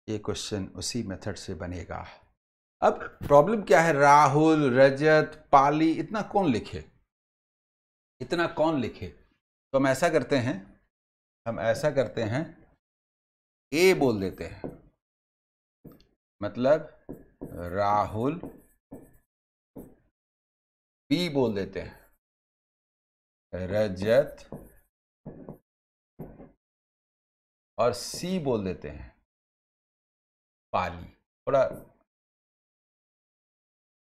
ये क्वेश्चन उसी मेथड से बनेगा अब प्रॉब्लम क्या है राहुल रजत पाली इतना कौन लिखे इतना कौन लिखे तो हम ऐसा करते हैं हम ऐसा करते हैं ए बोल देते हैं मतलब राहुल बी बोल देते हैं रजत और सी बोल देते हैं पाली थोड़ा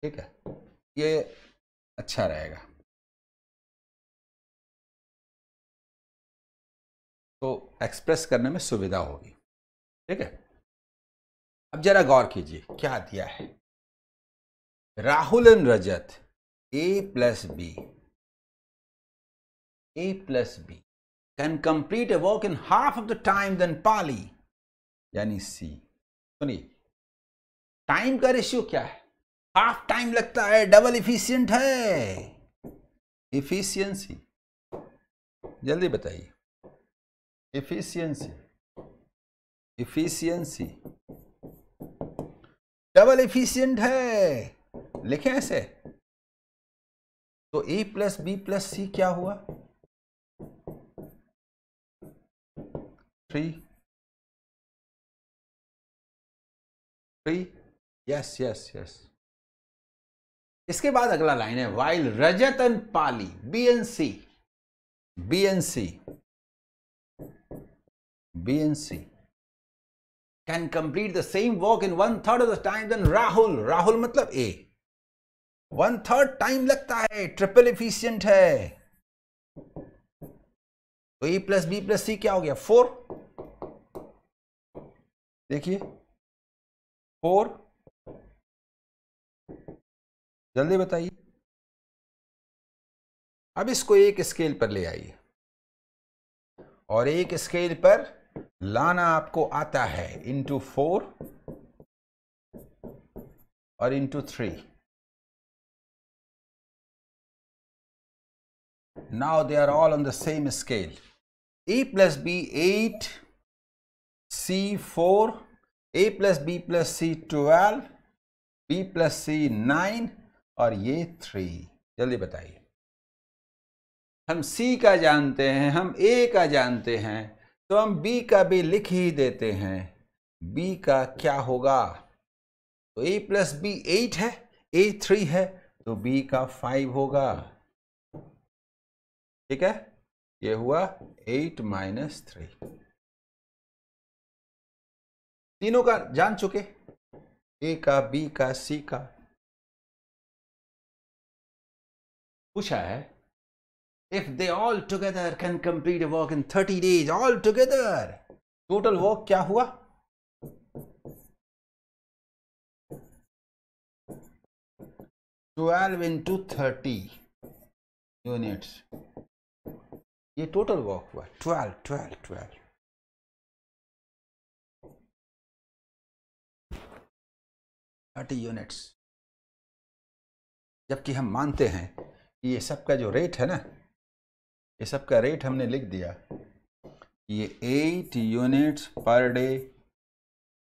ठीक है ये अच्छा रहेगा तो एक्सप्रेस करने में सुविधा होगी ठीक है अब जरा गौर कीजिए क्या दिया है Rahul and Rajat A plus B A plus B can complete a work in half of the time than Pali यानी सी सुनिए टाइम का रेशियो क्या है हाफ टाइम लगता है डबल इफिशियंट है इफिशियंसी जल्दी बताइए इफिशियंसी इफिशियंसी डबल इफिशियंट है लिखे ऐसे तो A plus B plus C क्या हुआ Three? Three? Yes, yes, yes. इसके बाद अगला लाइन है while Rajat and Pali B and C B and C B and C can complete the same work in one third of the time than Rahul Rahul मतलब A one third time लगता है triple efficient है तो A plus B plus C क्या हो गया four देखिए four जल्दी बताइए अब इसको एक स्केल पर ले आइए और एक स्केल पर लाना आपको आता है इंटू फोर और into three now they are all on the same scale A plus B eight C four A plus B plus C twelve B plus C nine और ये थ्री जल्दी बताइए हम सी का जानते हैं हम ए का जानते हैं तो हम बी का भी लिख ही देते हैं बी का क्या होगा तो ए प्लस बी एट है ए थ्री है तो बी का फाइव होगा ठीक है ये हुआ एट माइनस थ्री तीनों का जान चुके ए का बी का सी का पूछा है if they all together can complete work in thirty days all together total work क्या हुआ ट्वेल्व इंटू थर्टी यूनिट्स ये टोटल वर्क हुआ twelve twelve twelve thirty units जबकि हम मानते हैं कि ये सब का जो रेट है ना ये सब का रेट हमने लिख दिया ये eight units per day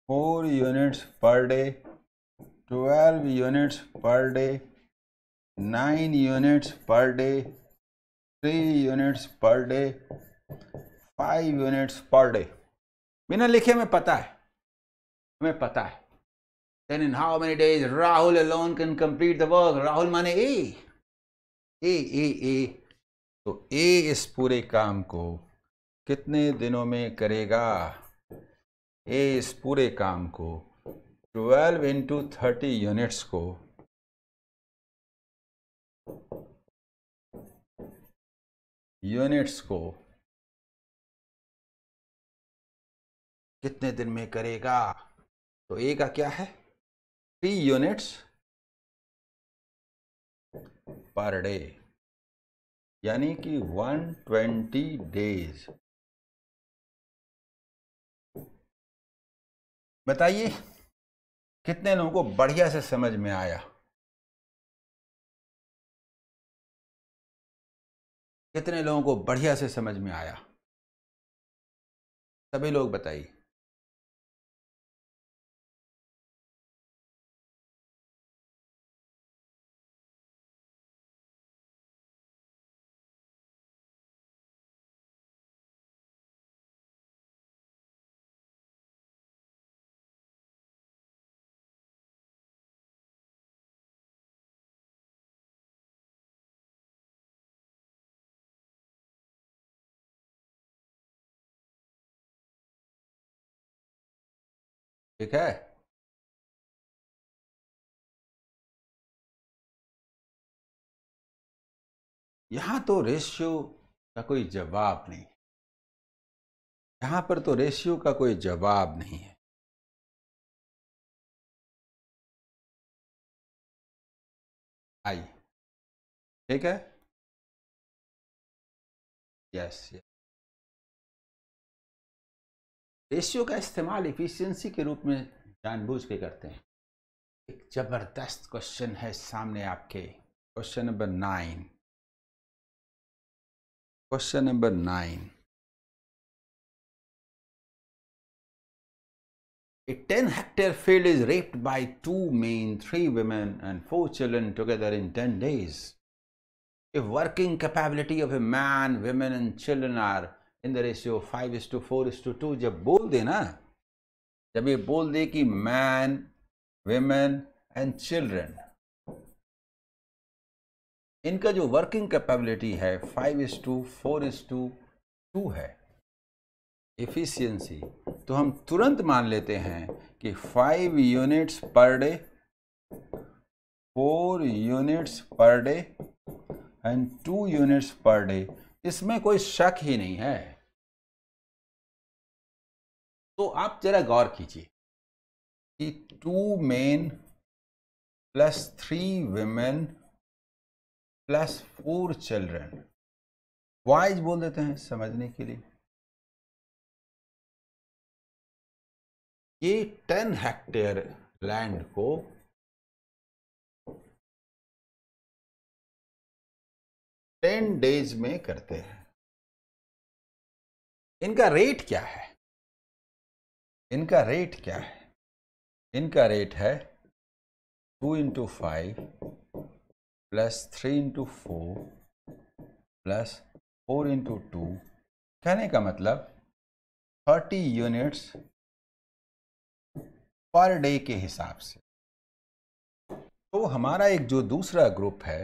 four units per day twelve units per day nine units per day three units per day five units per day बिना लिखे हमें पता है हमें पता है then in how many days Rahul alone can complete the work Rahul माने A ए ए ए तो ए इस पूरे काम को कितने दिनों में करेगा ए इस पूरे काम को 12 इंटू थर्टी यूनिट्स को यूनिट्स को कितने दिन में करेगा तो ए का क्या है थ्री यूनिट्स पर डे यानी कि 120 डेज बताइए कितने लोगों को बढ़िया से समझ में आया कितने लोगों को बढ़िया से समझ में आया सभी लोग बताइए ठीक है यहां तो रेशियो का कोई जवाब नहीं यहां पर तो रेशियो का कोई जवाब नहीं है आई ठीक है यस यस रेशियो का इस्तेमाल एफिशिएंसी के रूप में जानबूझ के करते हैं एक ज़बरदस्त क्वेश्चन है सामने आपके question number nine question number nine A 10 hectare field is raped by two men, three women, and four children together in 10 days. If working capability of a man, women, and children are in the ratio five is to four is to two जब बोल दे ना जब ये बोल दे कि man women and children इनका जो working capability है five is to four is to two है एफिशिएंसी तो हम तुरंत मान लेते हैं कि five units per day four units per day and two units per day इसमें कोई शक ही नहीं है तो आप जरा गौर कीजिए कि two men plus three women plus four children wise बोल देते हैं समझने के लिए ये टेन हेक्टेयर लैंड को टेन डेज में करते हैं इनका रेट क्या है इनका रेट क्या है इनका रेट है two into five plus three into four plus four into two कहने का मतलब थर्टी यूनिट्स पर डे के हिसाब से तो हमारा एक जो दूसरा ग्रुप है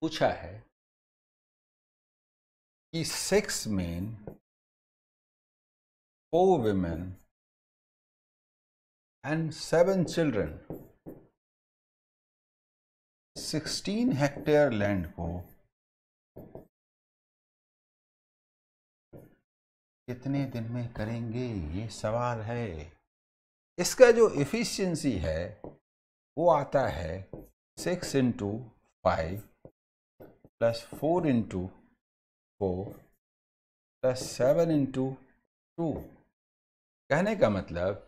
पूछा है कि six men four women and seven children sixteen hectare land को कितने दिन में करेंगे ये सवाल है इसका जो इफिशियंसी है वो आता है six into five plus four into four plus seven into two कहने का मतलब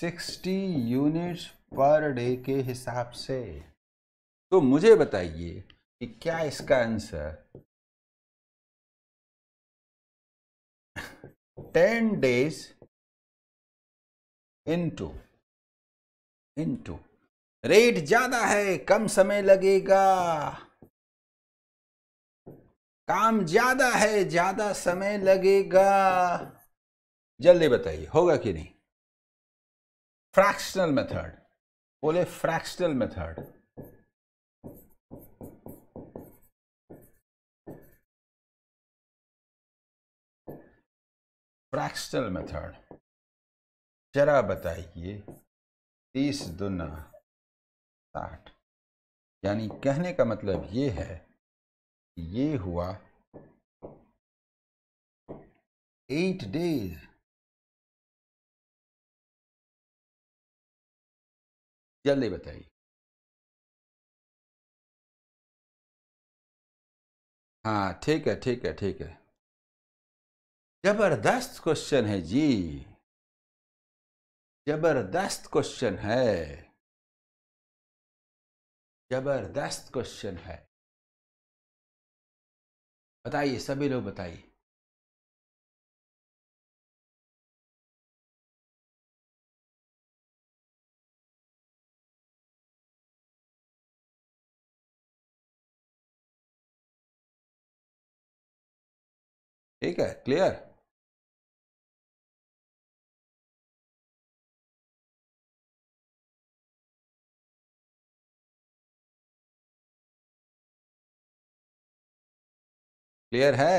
सिक्सटी यूनिट्स पर डे के हिसाब से तो मुझे बताइए कि क्या इसका answer ten days into into rate ज्यादा है कम समय लगेगा काम ज्यादा है ज्यादा समय लगेगा जल्दी बताइए होगा कि नहीं फ्रैक्शनल मेथड बोले फ्रैक्शनल मेथड फ्रैक्शनल मेथड जरा बताइए तीस दुना साठ यानी कहने का मतलब ये है ये हुआ एट डेज जल्दी बताइए हाँ ठीक है ठीक है ठीक है जबरदस्त क्वेश्चन है जी जबरदस्त क्वेश्चन है जबरदस्त क्वेश्चन है बताइए सभी लोग बताइए ठीक है क्लियर क्लियर है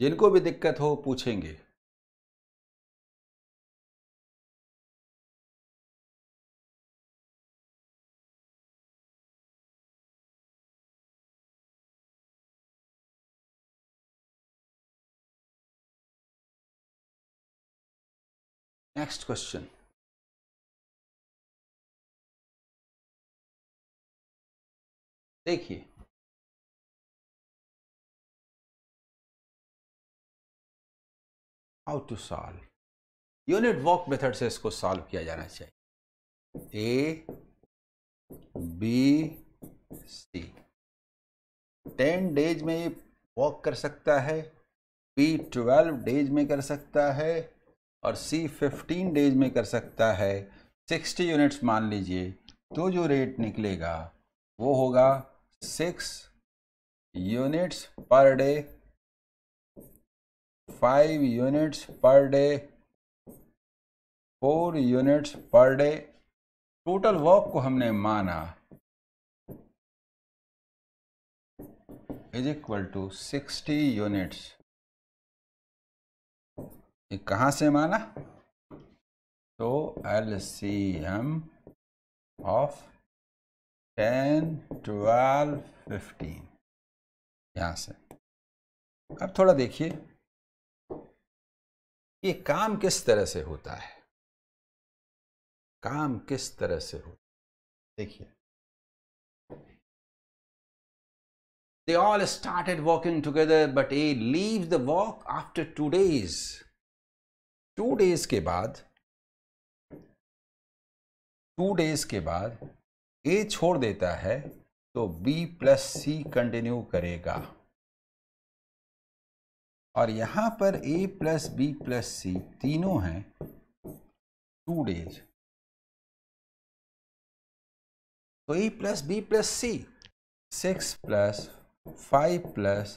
जिनको भी दिक्कत हो पूछेंगे नेक्स्ट क्वेश्चन देखिए how to solve unit work method से इसको सॉल्व किया जाना चाहिए A B C ten days में ये वॉक कर सकता है बी ट्वेल्व डेज में कर सकता है और सी फिफ्टीन डेज में कर सकता है सिक्सटी यूनिट्स मान लीजिए तो जो रेट निकलेगा वो होगा six units per day five units per day four units per day total work को हमने माना is equal to sixty units ये कहाँ से माना तो L C M of ten twelve fifteen यहाँ से अब थोड़ा देखिए ये काम किस तरह से होता है काम किस तरह से होता है देखिए They all started walking together, but A leaves the walk after two days. Two days के बाद, two days के बाद ए छोड़ देता है तो बी प्लस सी कंटिन्यू करेगा और यहां पर A plus B plus C तीनों हैं टू डेज तो A plus B plus C six plus five plus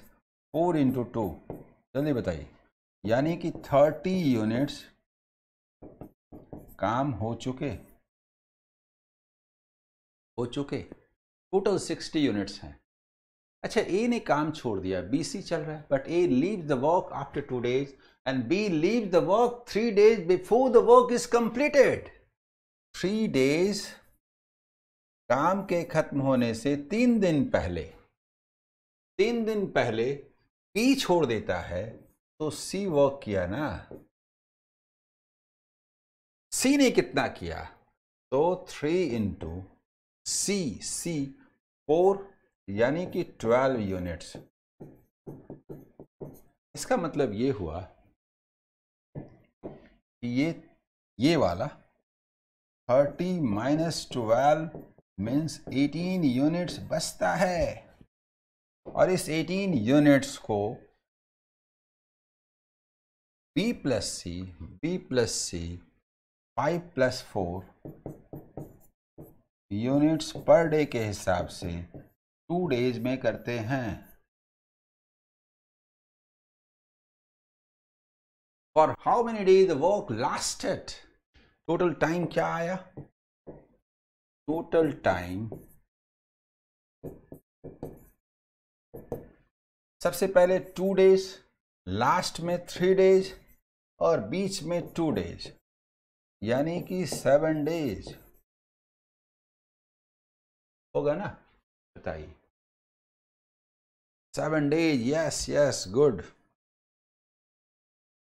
four into two जल्दी बताइए यानी कि थर्टी यूनिट्स काम हो चुके हो चुके टोटल सिक्सटी यूनिट्स हैं अच्छा ए ने काम छोड़ दिया बी सी चल रहा है but A leave the work after two days and B leave the work three days before the work is completed three days काम के खत्म होने से तीन दिन पहले तीन दिन पहले बी छोड़ देता है तो सी वर्क किया ना सी ने कितना किया तो three into C C four यानी कि ट्वेल्व यूनिट्स इसका मतलब ये हुआ कि ये ये वाला thirty minus twelve means eighteen units बचता है और इस एटीन यूनिट्स को B plus C B plus C five plus four units per day के हिसाब से टू डेज में करते हैं for how many days the work lasted total time क्या आया टोटल टाइम सबसे पहले टू डेज लास्ट में थ्री डेज और बीच में टू डेज यानी कि सेवन डेज होगा ना बताइए seven days yes yes good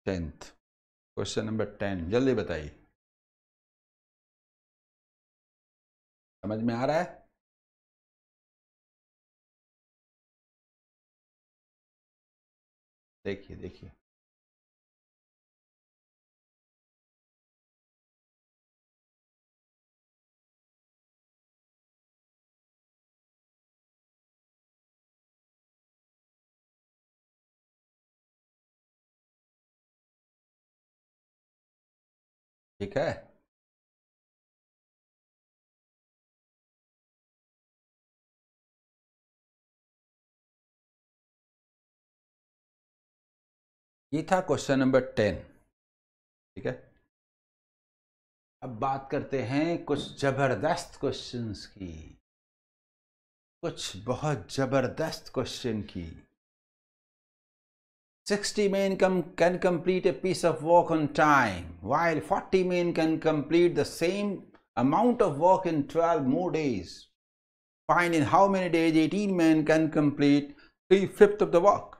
tenth question number ten जल्दी बताइए समझ में आ रहा है देखिए देखिए ठीक है ये था क्वेश्चन नंबर टेन ठीक है अब बात करते हैं कुछ जबरदस्त क्वेश्चंस की कुछ बहुत जबरदस्त क्वेश्चन की 60 men com can complete a piece of work on time, while 40 men can complete the same amount of work in 12 more days. Find in how many days 18 men can complete 3 fifth of the work.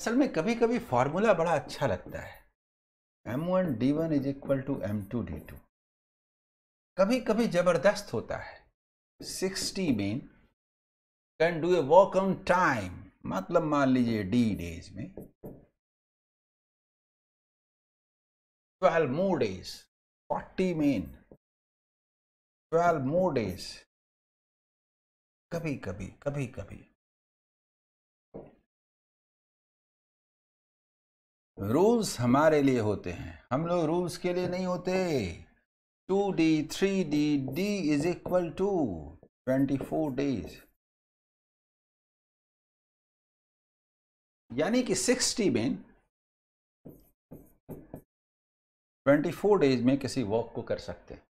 असल में कभी कभी formula बड़ा अच्छा लगता है M one D one is equal to M two D two कभी कभी जबरदस्त होता है 60 में can do a work on time मतलब मान लीजिए डी डेज में twelve more days forty men twelve more days कभी कभी कभी कभी रूल्स हमारे लिए होते हैं हम लोग रूल्स के लिए नहीं होते two D three D D is equal to twenty four days यानी कि 60 में 24 डेज में किसी वॉक को कर सकते हैं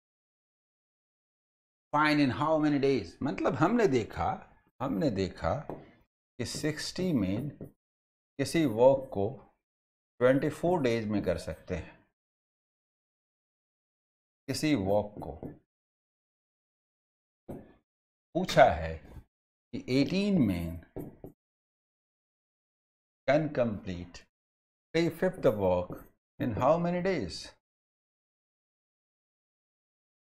fine in how many days मतलब हमने देखा हमने देखा कि 60 में किसी वॉक को 24 डेज में कर सकते हैं किसी वॉक को पूछा है कि 18 में can complete a fifth of work in how many days?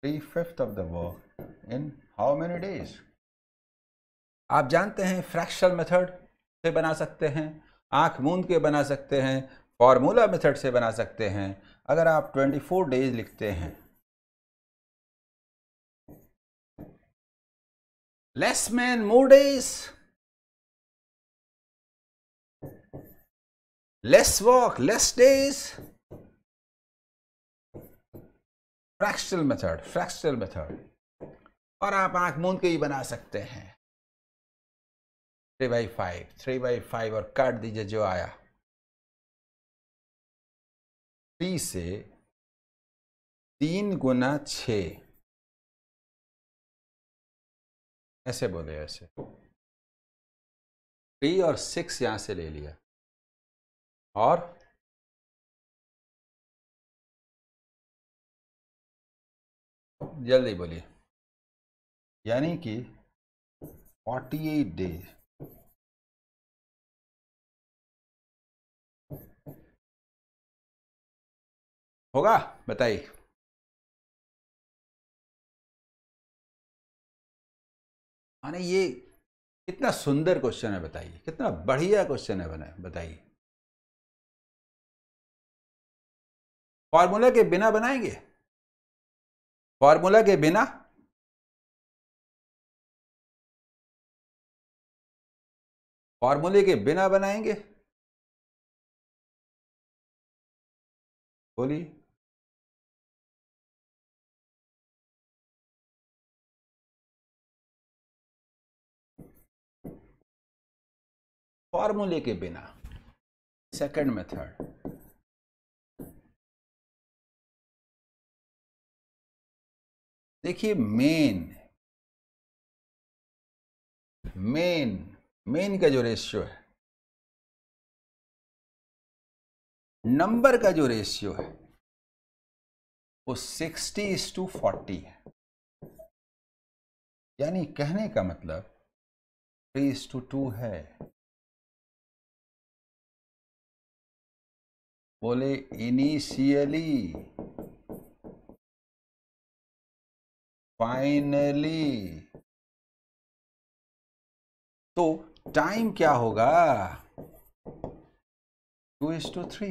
Three fifth of the work in how many days? आप जानते हैं फ्रैक्शनल मेथड से बना सकते हैं आंख मूंद के बना सकते हैं फॉर्मूला मेथड से बना सकते हैं अगर आप 24 डेज लिखते हैं less man more days less work, less days. fractional method fractional method और आप आंख मूंद के ही बना सकते हैं three by five three by five और काट दीजिए जो आया थ्री से तीन गुना छ ऐसे बोले ऐसे थ्री और सिक्स यहां से ले लिया और जल्दी बोलिए यानी कि 48 डेज होगा बताइए माने ये कितना सुंदर क्वेश्चन है बताइए कितना बढ़िया क्वेश्चन है बने बताइए फॉर्मूला के बिना बनाएंगे फॉर्मूला के बिना फॉर्मूले के बिना बनाएंगे बोलिए फॉर्मूले के बिना सेकंड मेथड देखिए मेन मेन मेन का जो रेशियो है नंबर का जो रेशियो है वो सिक्सटी इज टू फोर्टी है यानी कहने का मतलब थ्री इज टू टू है बोले इनिशियली फाइनली तो टाइम क्या होगा two is two three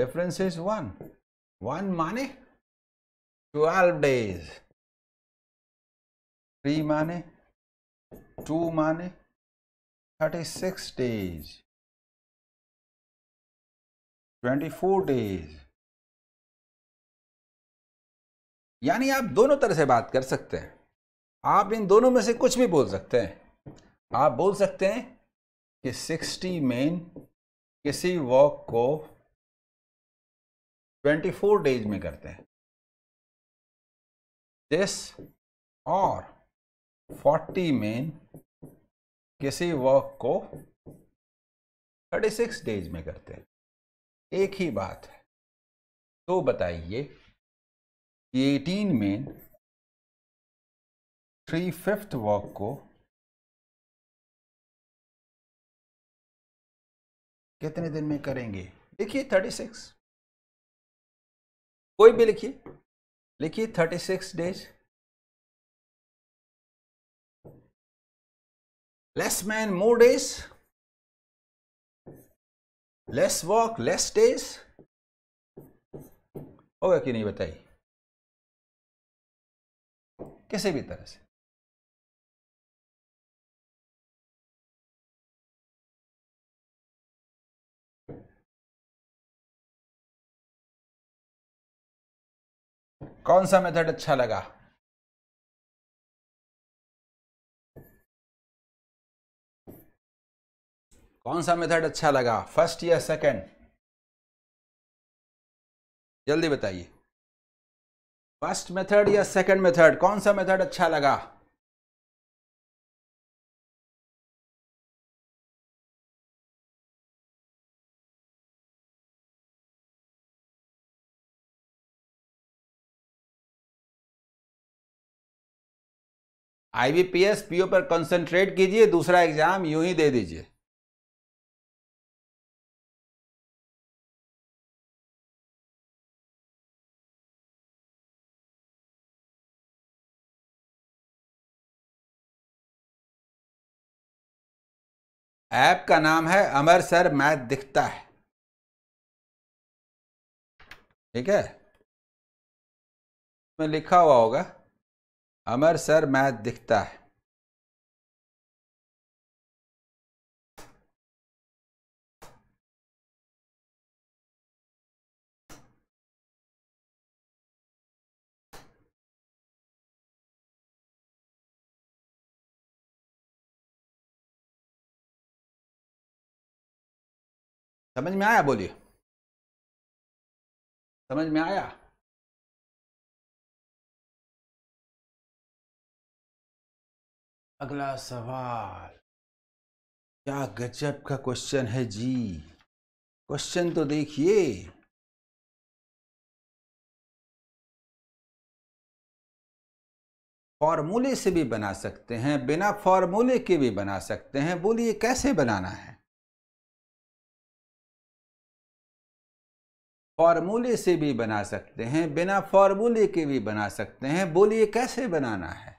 difference is one one माने ट्वेल्व डेज थ्री माने टू माने thirty six days twenty four days यानी आप दोनों तरह से बात कर सकते हैं आप इन दोनों में से कुछ भी बोल सकते हैं आप बोल सकते हैं कि सिक्सटी मेन किसी वॉक को ट्वेंटी फोर डेज में करते हैं दिस और फोर्टी मेन किसी वॉक को थर्टी सिक्स डेज में करते हैं एक ही बात है तो बताइए एटीन में थ्री फिफ्थ वॉक को कितने दिन में करेंगे लिखिए थर्टी सिक्स कोई भी लिखिए लिखिए thirty six days less man more days less work less days होगा कि नहीं बताइए किसी भी तरह से कौन सा मेथड अच्छा लगा कौन सा मेथड अच्छा लगा फर्स्ट या सेकंड जल्दी बताइए फर्स्ट मेथड या सेकंड मेथड कौन सा मेथड अच्छा लगा आईबीपीएस पीओ पर कंसंट्रेट कीजिए दूसरा एग्जाम यूं ही दे दीजिए ऐप का नाम है अमर सर मैथ दिखता है ठीक है में लिखा हुआ होगा अमर सर मैथ दिखता है समझ में आया बोलिए समझ में आया अगला सवाल क्या गजब का क्वेश्चन है जी क्वेश्चन तो देखिए फॉर्मूले से भी बना सकते हैं बिना फॉर्मूले के भी बना सकते हैं बोलिए कैसे बनाना है फॉर्मूले से भी बना सकते हैं बिना फॉर्मूले के भी बना सकते हैं बोलिए कैसे बनाना है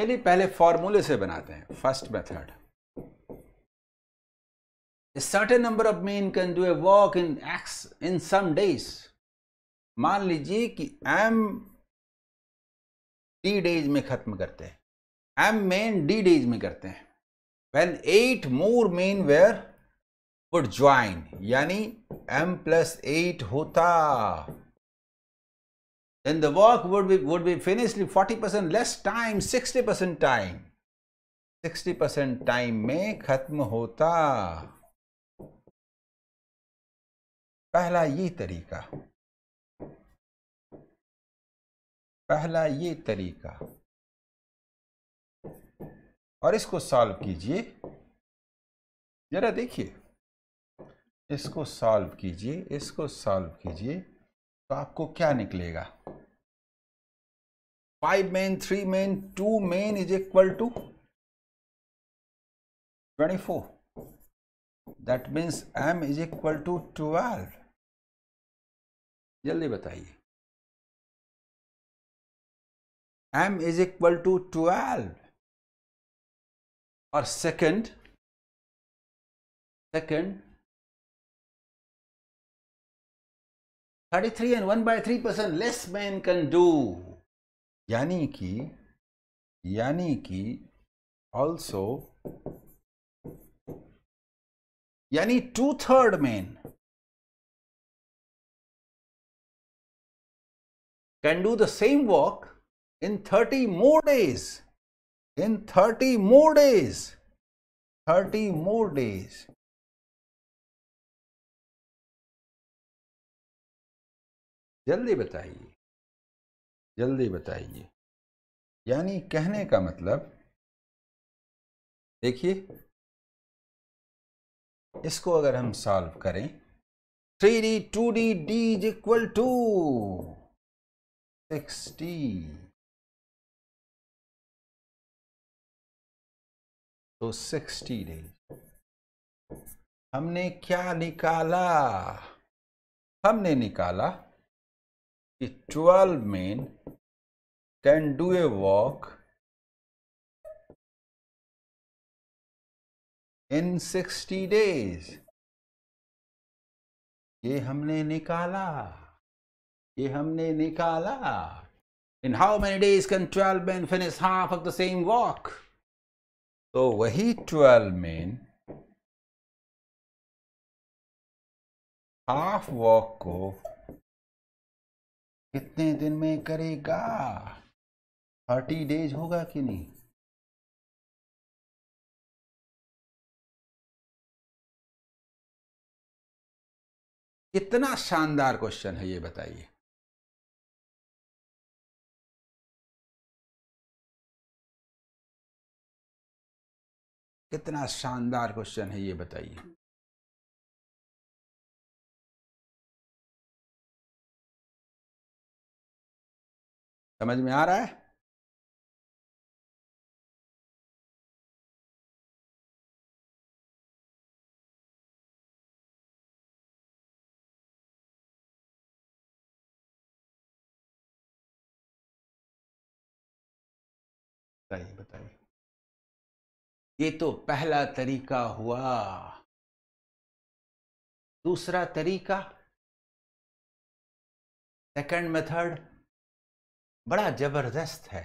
चलिए पहले फॉर्मूले से बनाते हैं first method A number of of can do a a in X in in some मान लीजिए कि एम डी डेज में खत्म करते हैं एम मेन डी डेज में करते हैं when eight more main were would join यानी m plus 8 होता then the work would be would be finished in 40% less time 60% time 60% time mein khatm hota pehla ye tarika pehla ye tarika और इसको solve कीजिए जरा देखिए इसको solve कीजिए इसको सॉल्व कीजिए तो आपको क्या निकलेगा five men three men two men is equal to twenty four that means M is equal to twelve जल्दी बताइए M is equal to twelve or second second 33 and 1 by 3 percent less man can do Yani ki, yani ki, also yani two-third men can do the same work in 30 more days in 30 more days. 30 more days. जल्दी बताइए जल्दी बताइए यानी कहने का मतलब देखिए इसको अगर हम सॉल्व करें three D two D D is equal to sixty तो सिक्सटी डेज हमने क्या निकाला हमने निकाला कि twelve men can do a work in sixty days ये हमने निकाला ये हमने निकाला in how many days can twelve man finish half of the same work तो वही ट्वेल्व मेन हाफ वॉक को कितने दिन में करेगा थर्टी डेज होगा कि नहीं कितना शानदार क्वेश्चन है ये बताइए कितना शानदार क्वेश्चन है ये बताइए समझ में आ रहा है बताइए बताइए ये तो पहला तरीका हुआ दूसरा तरीका सेकंड मेथड बड़ा जबरदस्त है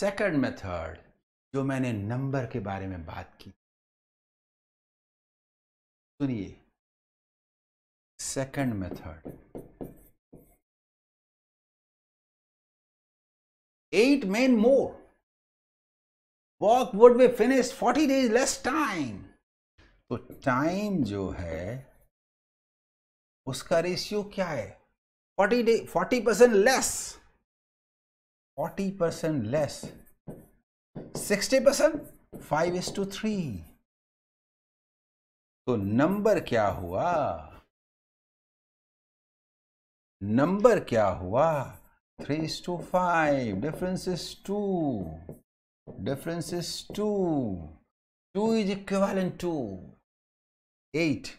सेकंड मेथड जो मैंने नंबर के बारे में बात की सुनिए second method eight men more work would be finish forty days less time तो टाइम जो है उसका रेशियो क्या है forty day forty percent less forty percent less sixty percent five is two three तो नंबर क्या हुआ नंबर क्या हुआ three is two five difference is two difference is 2 2 is equivalent to 8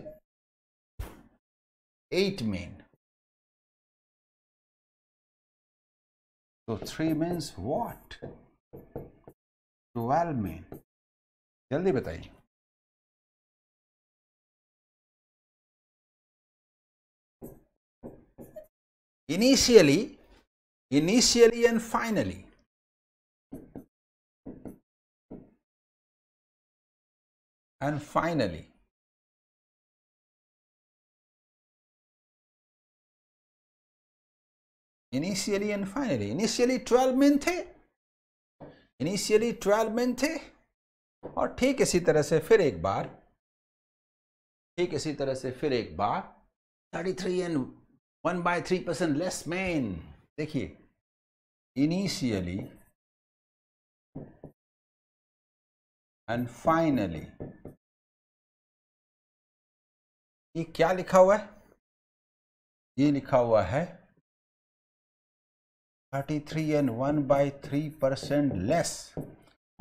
8 means so 3 means what 12 men जल्दी बताइए initially initially and finally And finally, initially and finally initially twelve में थे initially twelve में थे और ठीक इसी तरह से फिर एक बार ठीक इसी तरह से फिर एक बार thirty three and one by three percent less man देखिए इनिशियली एंड फाइनली ये क्या लिखा हुआ है ये लिखा हुआ है thirty three and one by three percent less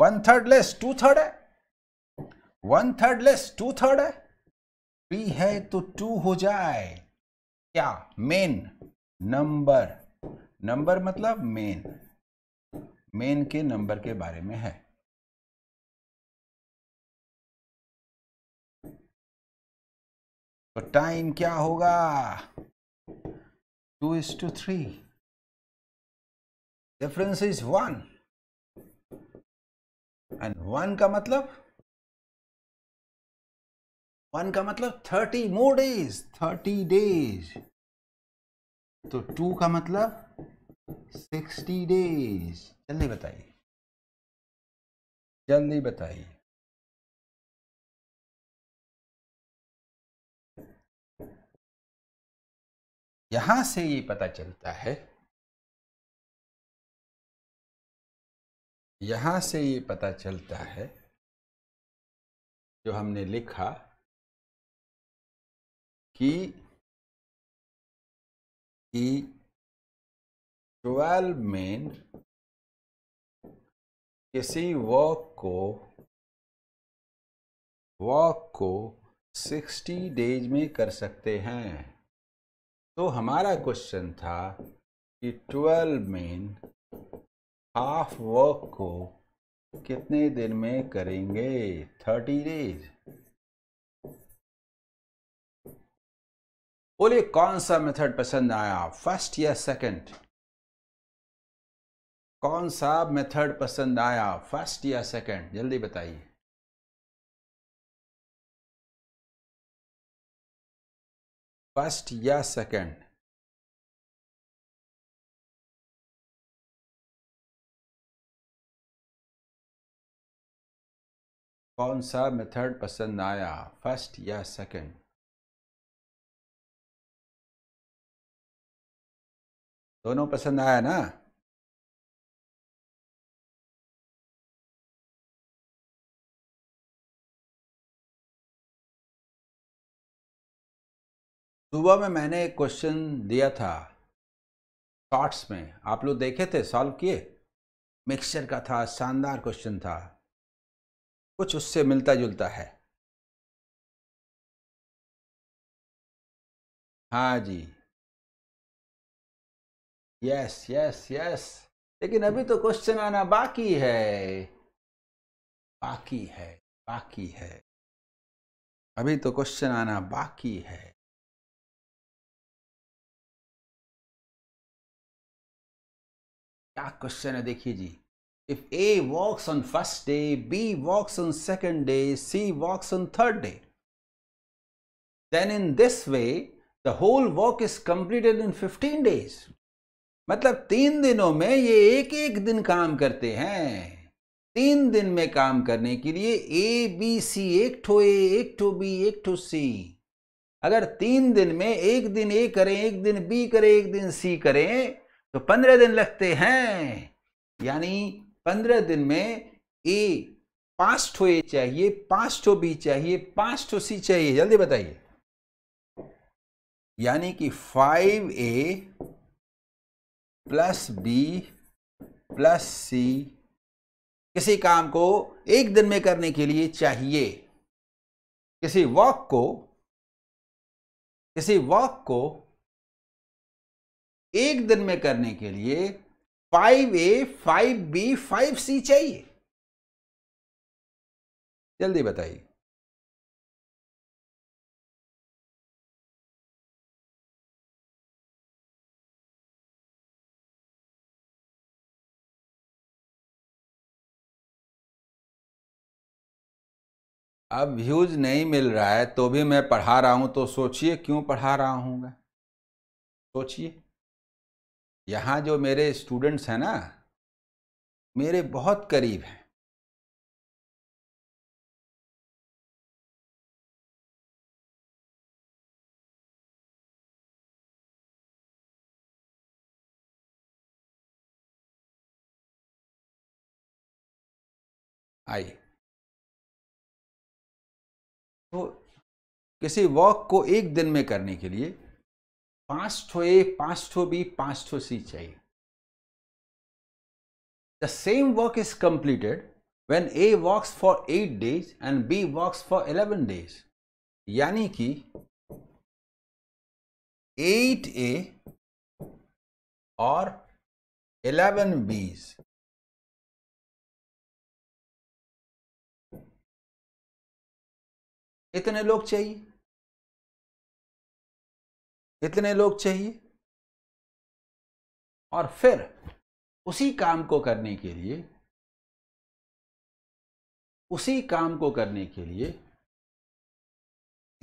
one third less two third है one third less two third है थ्री है तो टू हो जाए क्या मेन नंबर नंबर मतलब मेन मेन के नंबर के बारे में है तो टाइम क्या होगा two is two three difference is one and one का मतलब वन का मतलब thirty more days thirty days तो टू का मतलब सिक्सटी डेज जल्दी बताइए जल्दी बताइए यहां से ये पता चलता है यहां से ये पता चलता है जो हमने लिखा कि ट्वेल्व मेन किसी वॉक को वॉक को सिक्सटी डेज में कर सकते हैं तो हमारा क्वेश्चन था कि ट्वेल्व मेन हाफ वर्क को कितने दिन में करेंगे थर्टी डेज बोलिए कौन सा मेथड पसंद आया फर्स्ट या सेकंड कौन सा मेथड पसंद आया फर्स्ट या सेकंड जल्दी बताइए फर्स्ट या सेकंड कौन सा मेथड पसंद आया फर्स्ट या सेकंड दोनों पसंद आया ना सुबह में मैंने एक क्वेश्चन दिया था शॉर्ट्स में आप लोग देखे थे सॉल्व किए मिक्सचर का था शानदार क्वेश्चन था कुछ उससे मिलता जुलता है हाँ जी यस यस यस लेकिन अभी तो क्वेश्चन आना बाकी है बाकी है बाकी है अभी तो क्वेश्चन आना बाकी है क्या क्वेश्चन है देखिए जी if A works on first day B works on second day C works on third day then in this way the whole work is completed in fifteen days मतलब तीन दिनों में ये एक एक दिन काम करते हैं तीन दिन में काम करने के लिए ए बी सी एक ठो ए एक ठो बी एक ठो सी अगर तीन दिन में एक दिन ए करें एक दिन बी करें एक दिन सी करें तो पंद्रह दिन लगते हैं यानी पंद्रह दिन में ए पांच हो ए चाहिए पांच हो बी चाहिए पांच हो सी चाहिए जल्दी बताइए यानी कि five A plus B plus C किसी काम को एक दिन में करने के लिए चाहिए किसी वॉक को किसी वॉक को एक दिन में करने के लिए five A five B five C चाहिए जल्दी बताइए अब व्यूज नहीं मिल रहा है तो भी मैं पढ़ा रहा हूं तो सोचिए क्यों पढ़ा रहा हूं मैं सोचिए यहाँ जो मेरे स्टूडेंट्स हैं ना मेरे बहुत करीब हैं आई तो किसी वॉक को एक दिन में करने के लिए पांच ठो ए पांच ठो बी पांच ठो सी चाहिए the same work is completed when A works for eight days and B works for eleven days यानी कि एट ए और इलेवन बीज इतने लोग चाहिए इतने लोग चाहिए और फिर उसी काम को करने के लिए उसी काम को करने के लिए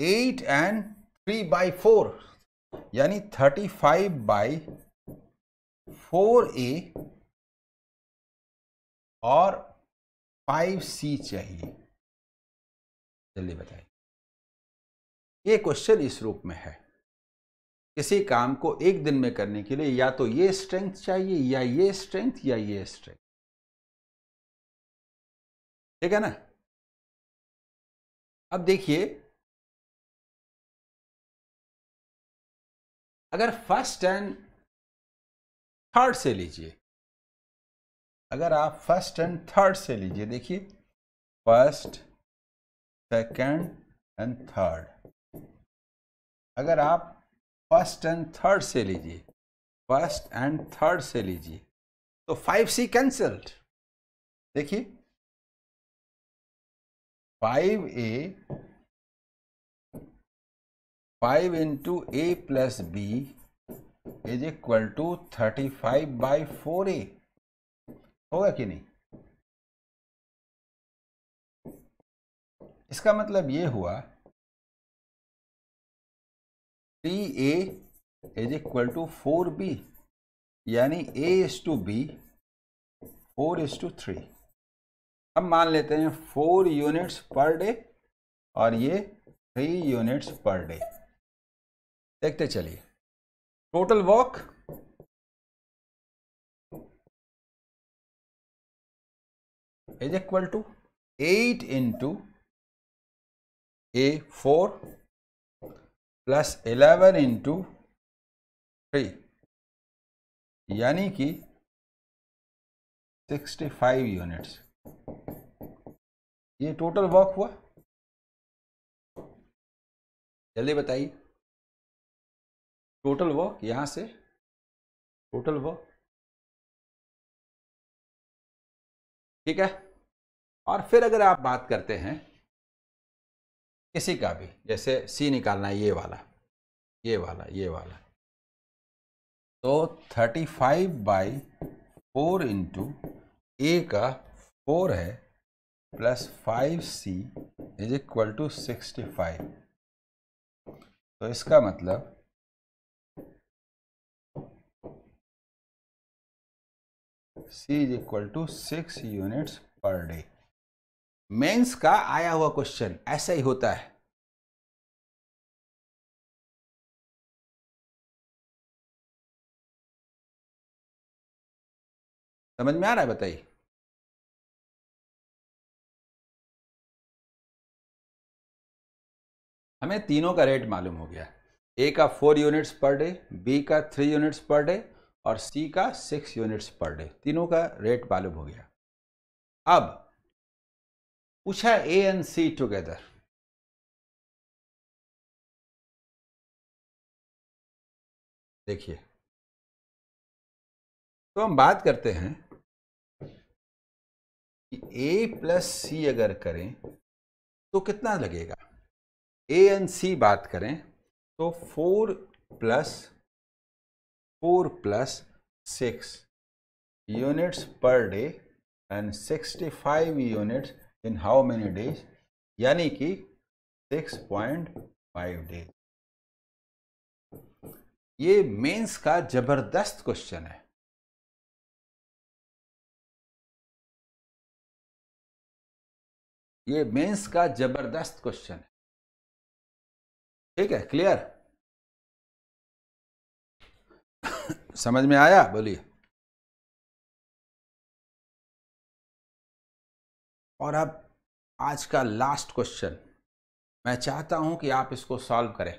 eight and three by four यानी thirty five by four A और फाइव सी चाहिए जल्दी बताइए ये क्वेश्चन इस रूप में है किसी काम को एक दिन में करने के लिए या तो ये स्ट्रेंथ चाहिए या ये स्ट्रेंथ या ये स्ट्रेंथ ठीक है ना अब देखिए अगर फर्स्ट एंड थर्ड से लीजिए अगर आप फर्स्ट एंड थर्ड से लीजिए देखिए फर्स्ट सेकंड एंड थर्ड अगर आप फर्स्ट एंड थर्ड से लीजिए फर्स्ट एंड थर्ड से लीजिए तो फाइव सी कैंसल्ड देखिए five A five into A plus B is equal to thirty five by four A होगा कि नहीं इसका मतलब ये हुआ C A is equal to four B यानी A is two B four is two three अब मान लेते हैं फोर यूनिट्स पर डे और ये थ्री यूनिट्स पर डे देखते चलिए total work is equal to eight into A four plus eleven into three यानी कि सिक्सटी फाइव यूनिट्स ये टोटल वर्क हुआ जल्दी बताइए टोटल वर्क यहां से टोटल वर्क ठीक है और फिर अगर आप बात करते हैं किसी का भी जैसे सी निकालना है ये वाला ये वाला ये वाला तो 35 five by four into A का फोर है plus five C is equal to sixty five तो इसका मतलब C is equal to six units per day men's का आया हुआ क्वेश्चन ऐसा ही होता है समझ में आ रहा है बताइए हमें तीनों का रेट मालूम हो गया ए का four units per day B का थ्री यूनिट्स पर डे और सी का सिक्स यूनिट्स पर डे तीनों का रेट मालूम हो गया अब which have A and C together. देखिए तो हम बात करते हैं कि ए प्लस सी अगर करें तो कितना लगेगा ए एंड सी बात करें तो four plus four plus six units per day and sixty five units in how many days यानी कि 6.5 डेज ये मेंस का जबरदस्त क्वेश्चन है ये मेंस का जबरदस्त क्वेश्चन है ठीक है क्लियर समझ में आया बोलिए और अब आज का लास्ट क्वेश्चन मैं चाहता हूं कि आप इसको सॉल्व करें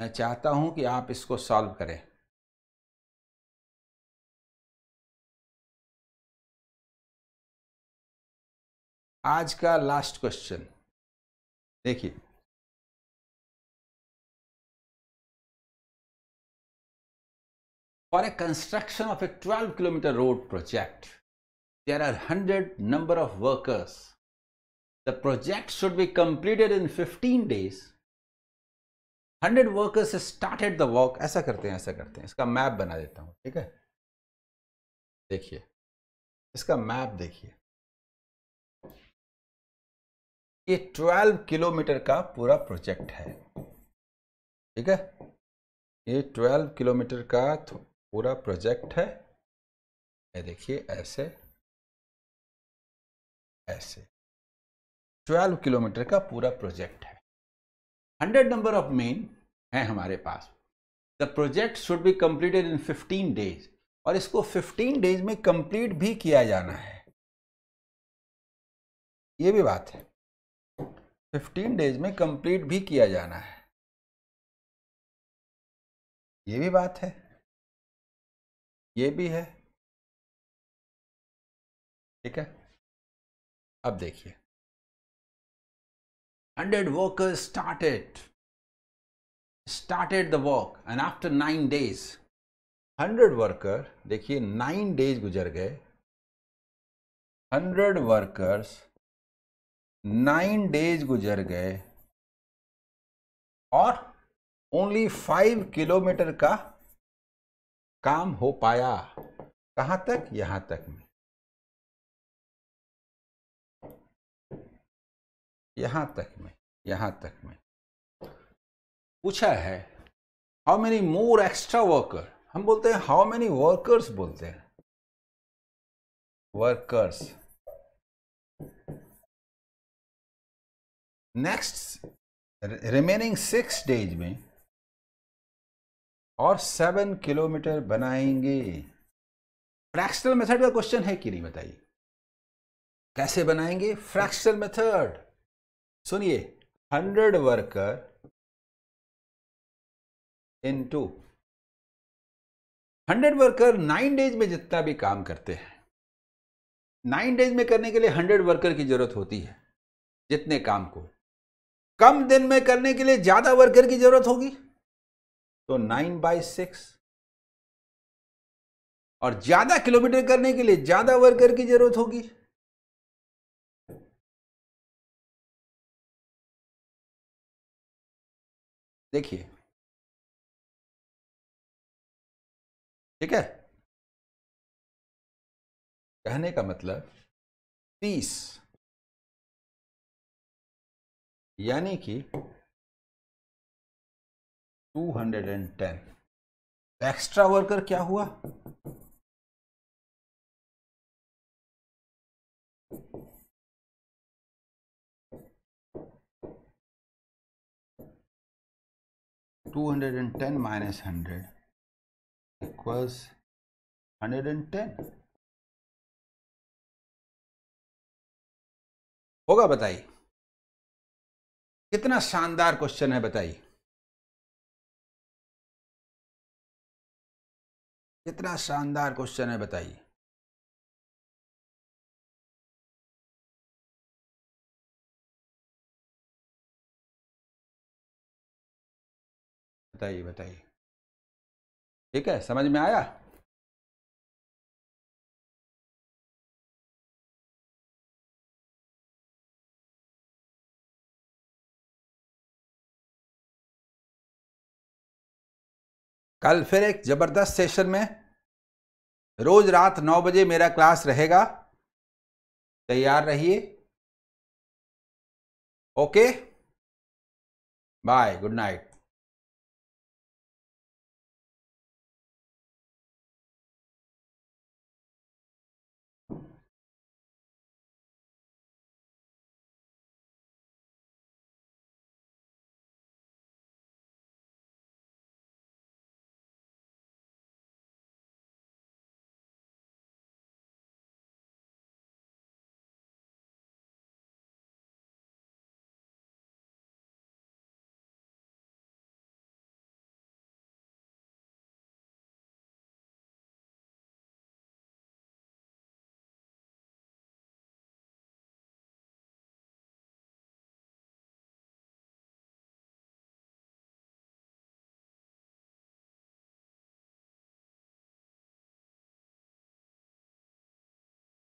मैं चाहता हूं कि आप इसको सॉल्व करें आज का लास्ट क्वेश्चन देखिए for a construction of a 12 kilometre road project there are 100 number of workers. The project should be completed in 15 days. 100 workers started the work. aisa karte hain aisa karte hain iska map bana deta hu theek hai dekhiye iska map dekhiye ye 12 kilometre ka pura project hai theek hai ये 12 kilometre का पूरा project है ये देखिए ऐसे ऐसे 12 kilometre का पूरा प्रोजेक्ट है 100 नंबर ऑफ मेन है हमारे पास the project should be completed in 15 days और इसको 15 डेज में कंप्लीट भी किया जाना है ये भी बात है 15 डेज में कंप्लीट भी किया जाना है ये भी बात है ये भी है ठीक है अब देखिए hundred workers started started the work and after nine days hundred worker देखिए नाइन डेज गुजर गए हंड्रेड वर्कर्स नाइन डेज गुजर गए और ओनली फाइव किलोमीटर का काम हो पाया कहां तक यहां तक में यहाँ तक में यहाँ तक में पूछा है how many more extra worker हम बोलते हैं हाउ मेनी वर्कर्स बोलते हैं workers next remaining six days में और सेवन किलोमीटर बनाएंगे फ्रैक्शनल मेथड का क्वेश्चन है कि नहीं बताइए कैसे बनाएंगे फ्रैक्शनल मेथड सुनिए hundred worker into hundred worker nine days में जितना भी काम करते हैं नाइन डेज में करने के लिए हंड्रेड वर्कर की जरूरत होती है जितने काम को कम दिन में करने के लिए ज्यादा वर्कर की जरूरत होगी तो नाइन बाई सिक्स और ज्यादा किलोमीटर करने के लिए ज्यादा वर्कर की जरूरत होगी देखिए ठीक है कहने का मतलब तीस यानी कि two hundred and ten extra worker क्या हुआ 210 minus 100 equals 110 होगा बताइए कितना शानदार क्वेश्चन है बताइए कितना शानदार क्वेश्चन है बताइए बताइए बताइए ठीक है समझ में आया कल फिर एक ज़बरदस्त सेशन में रोज़ रात नौ बजे मेरा क्लास रहेगा तैयार रहिए ओके बाय गुड नाइट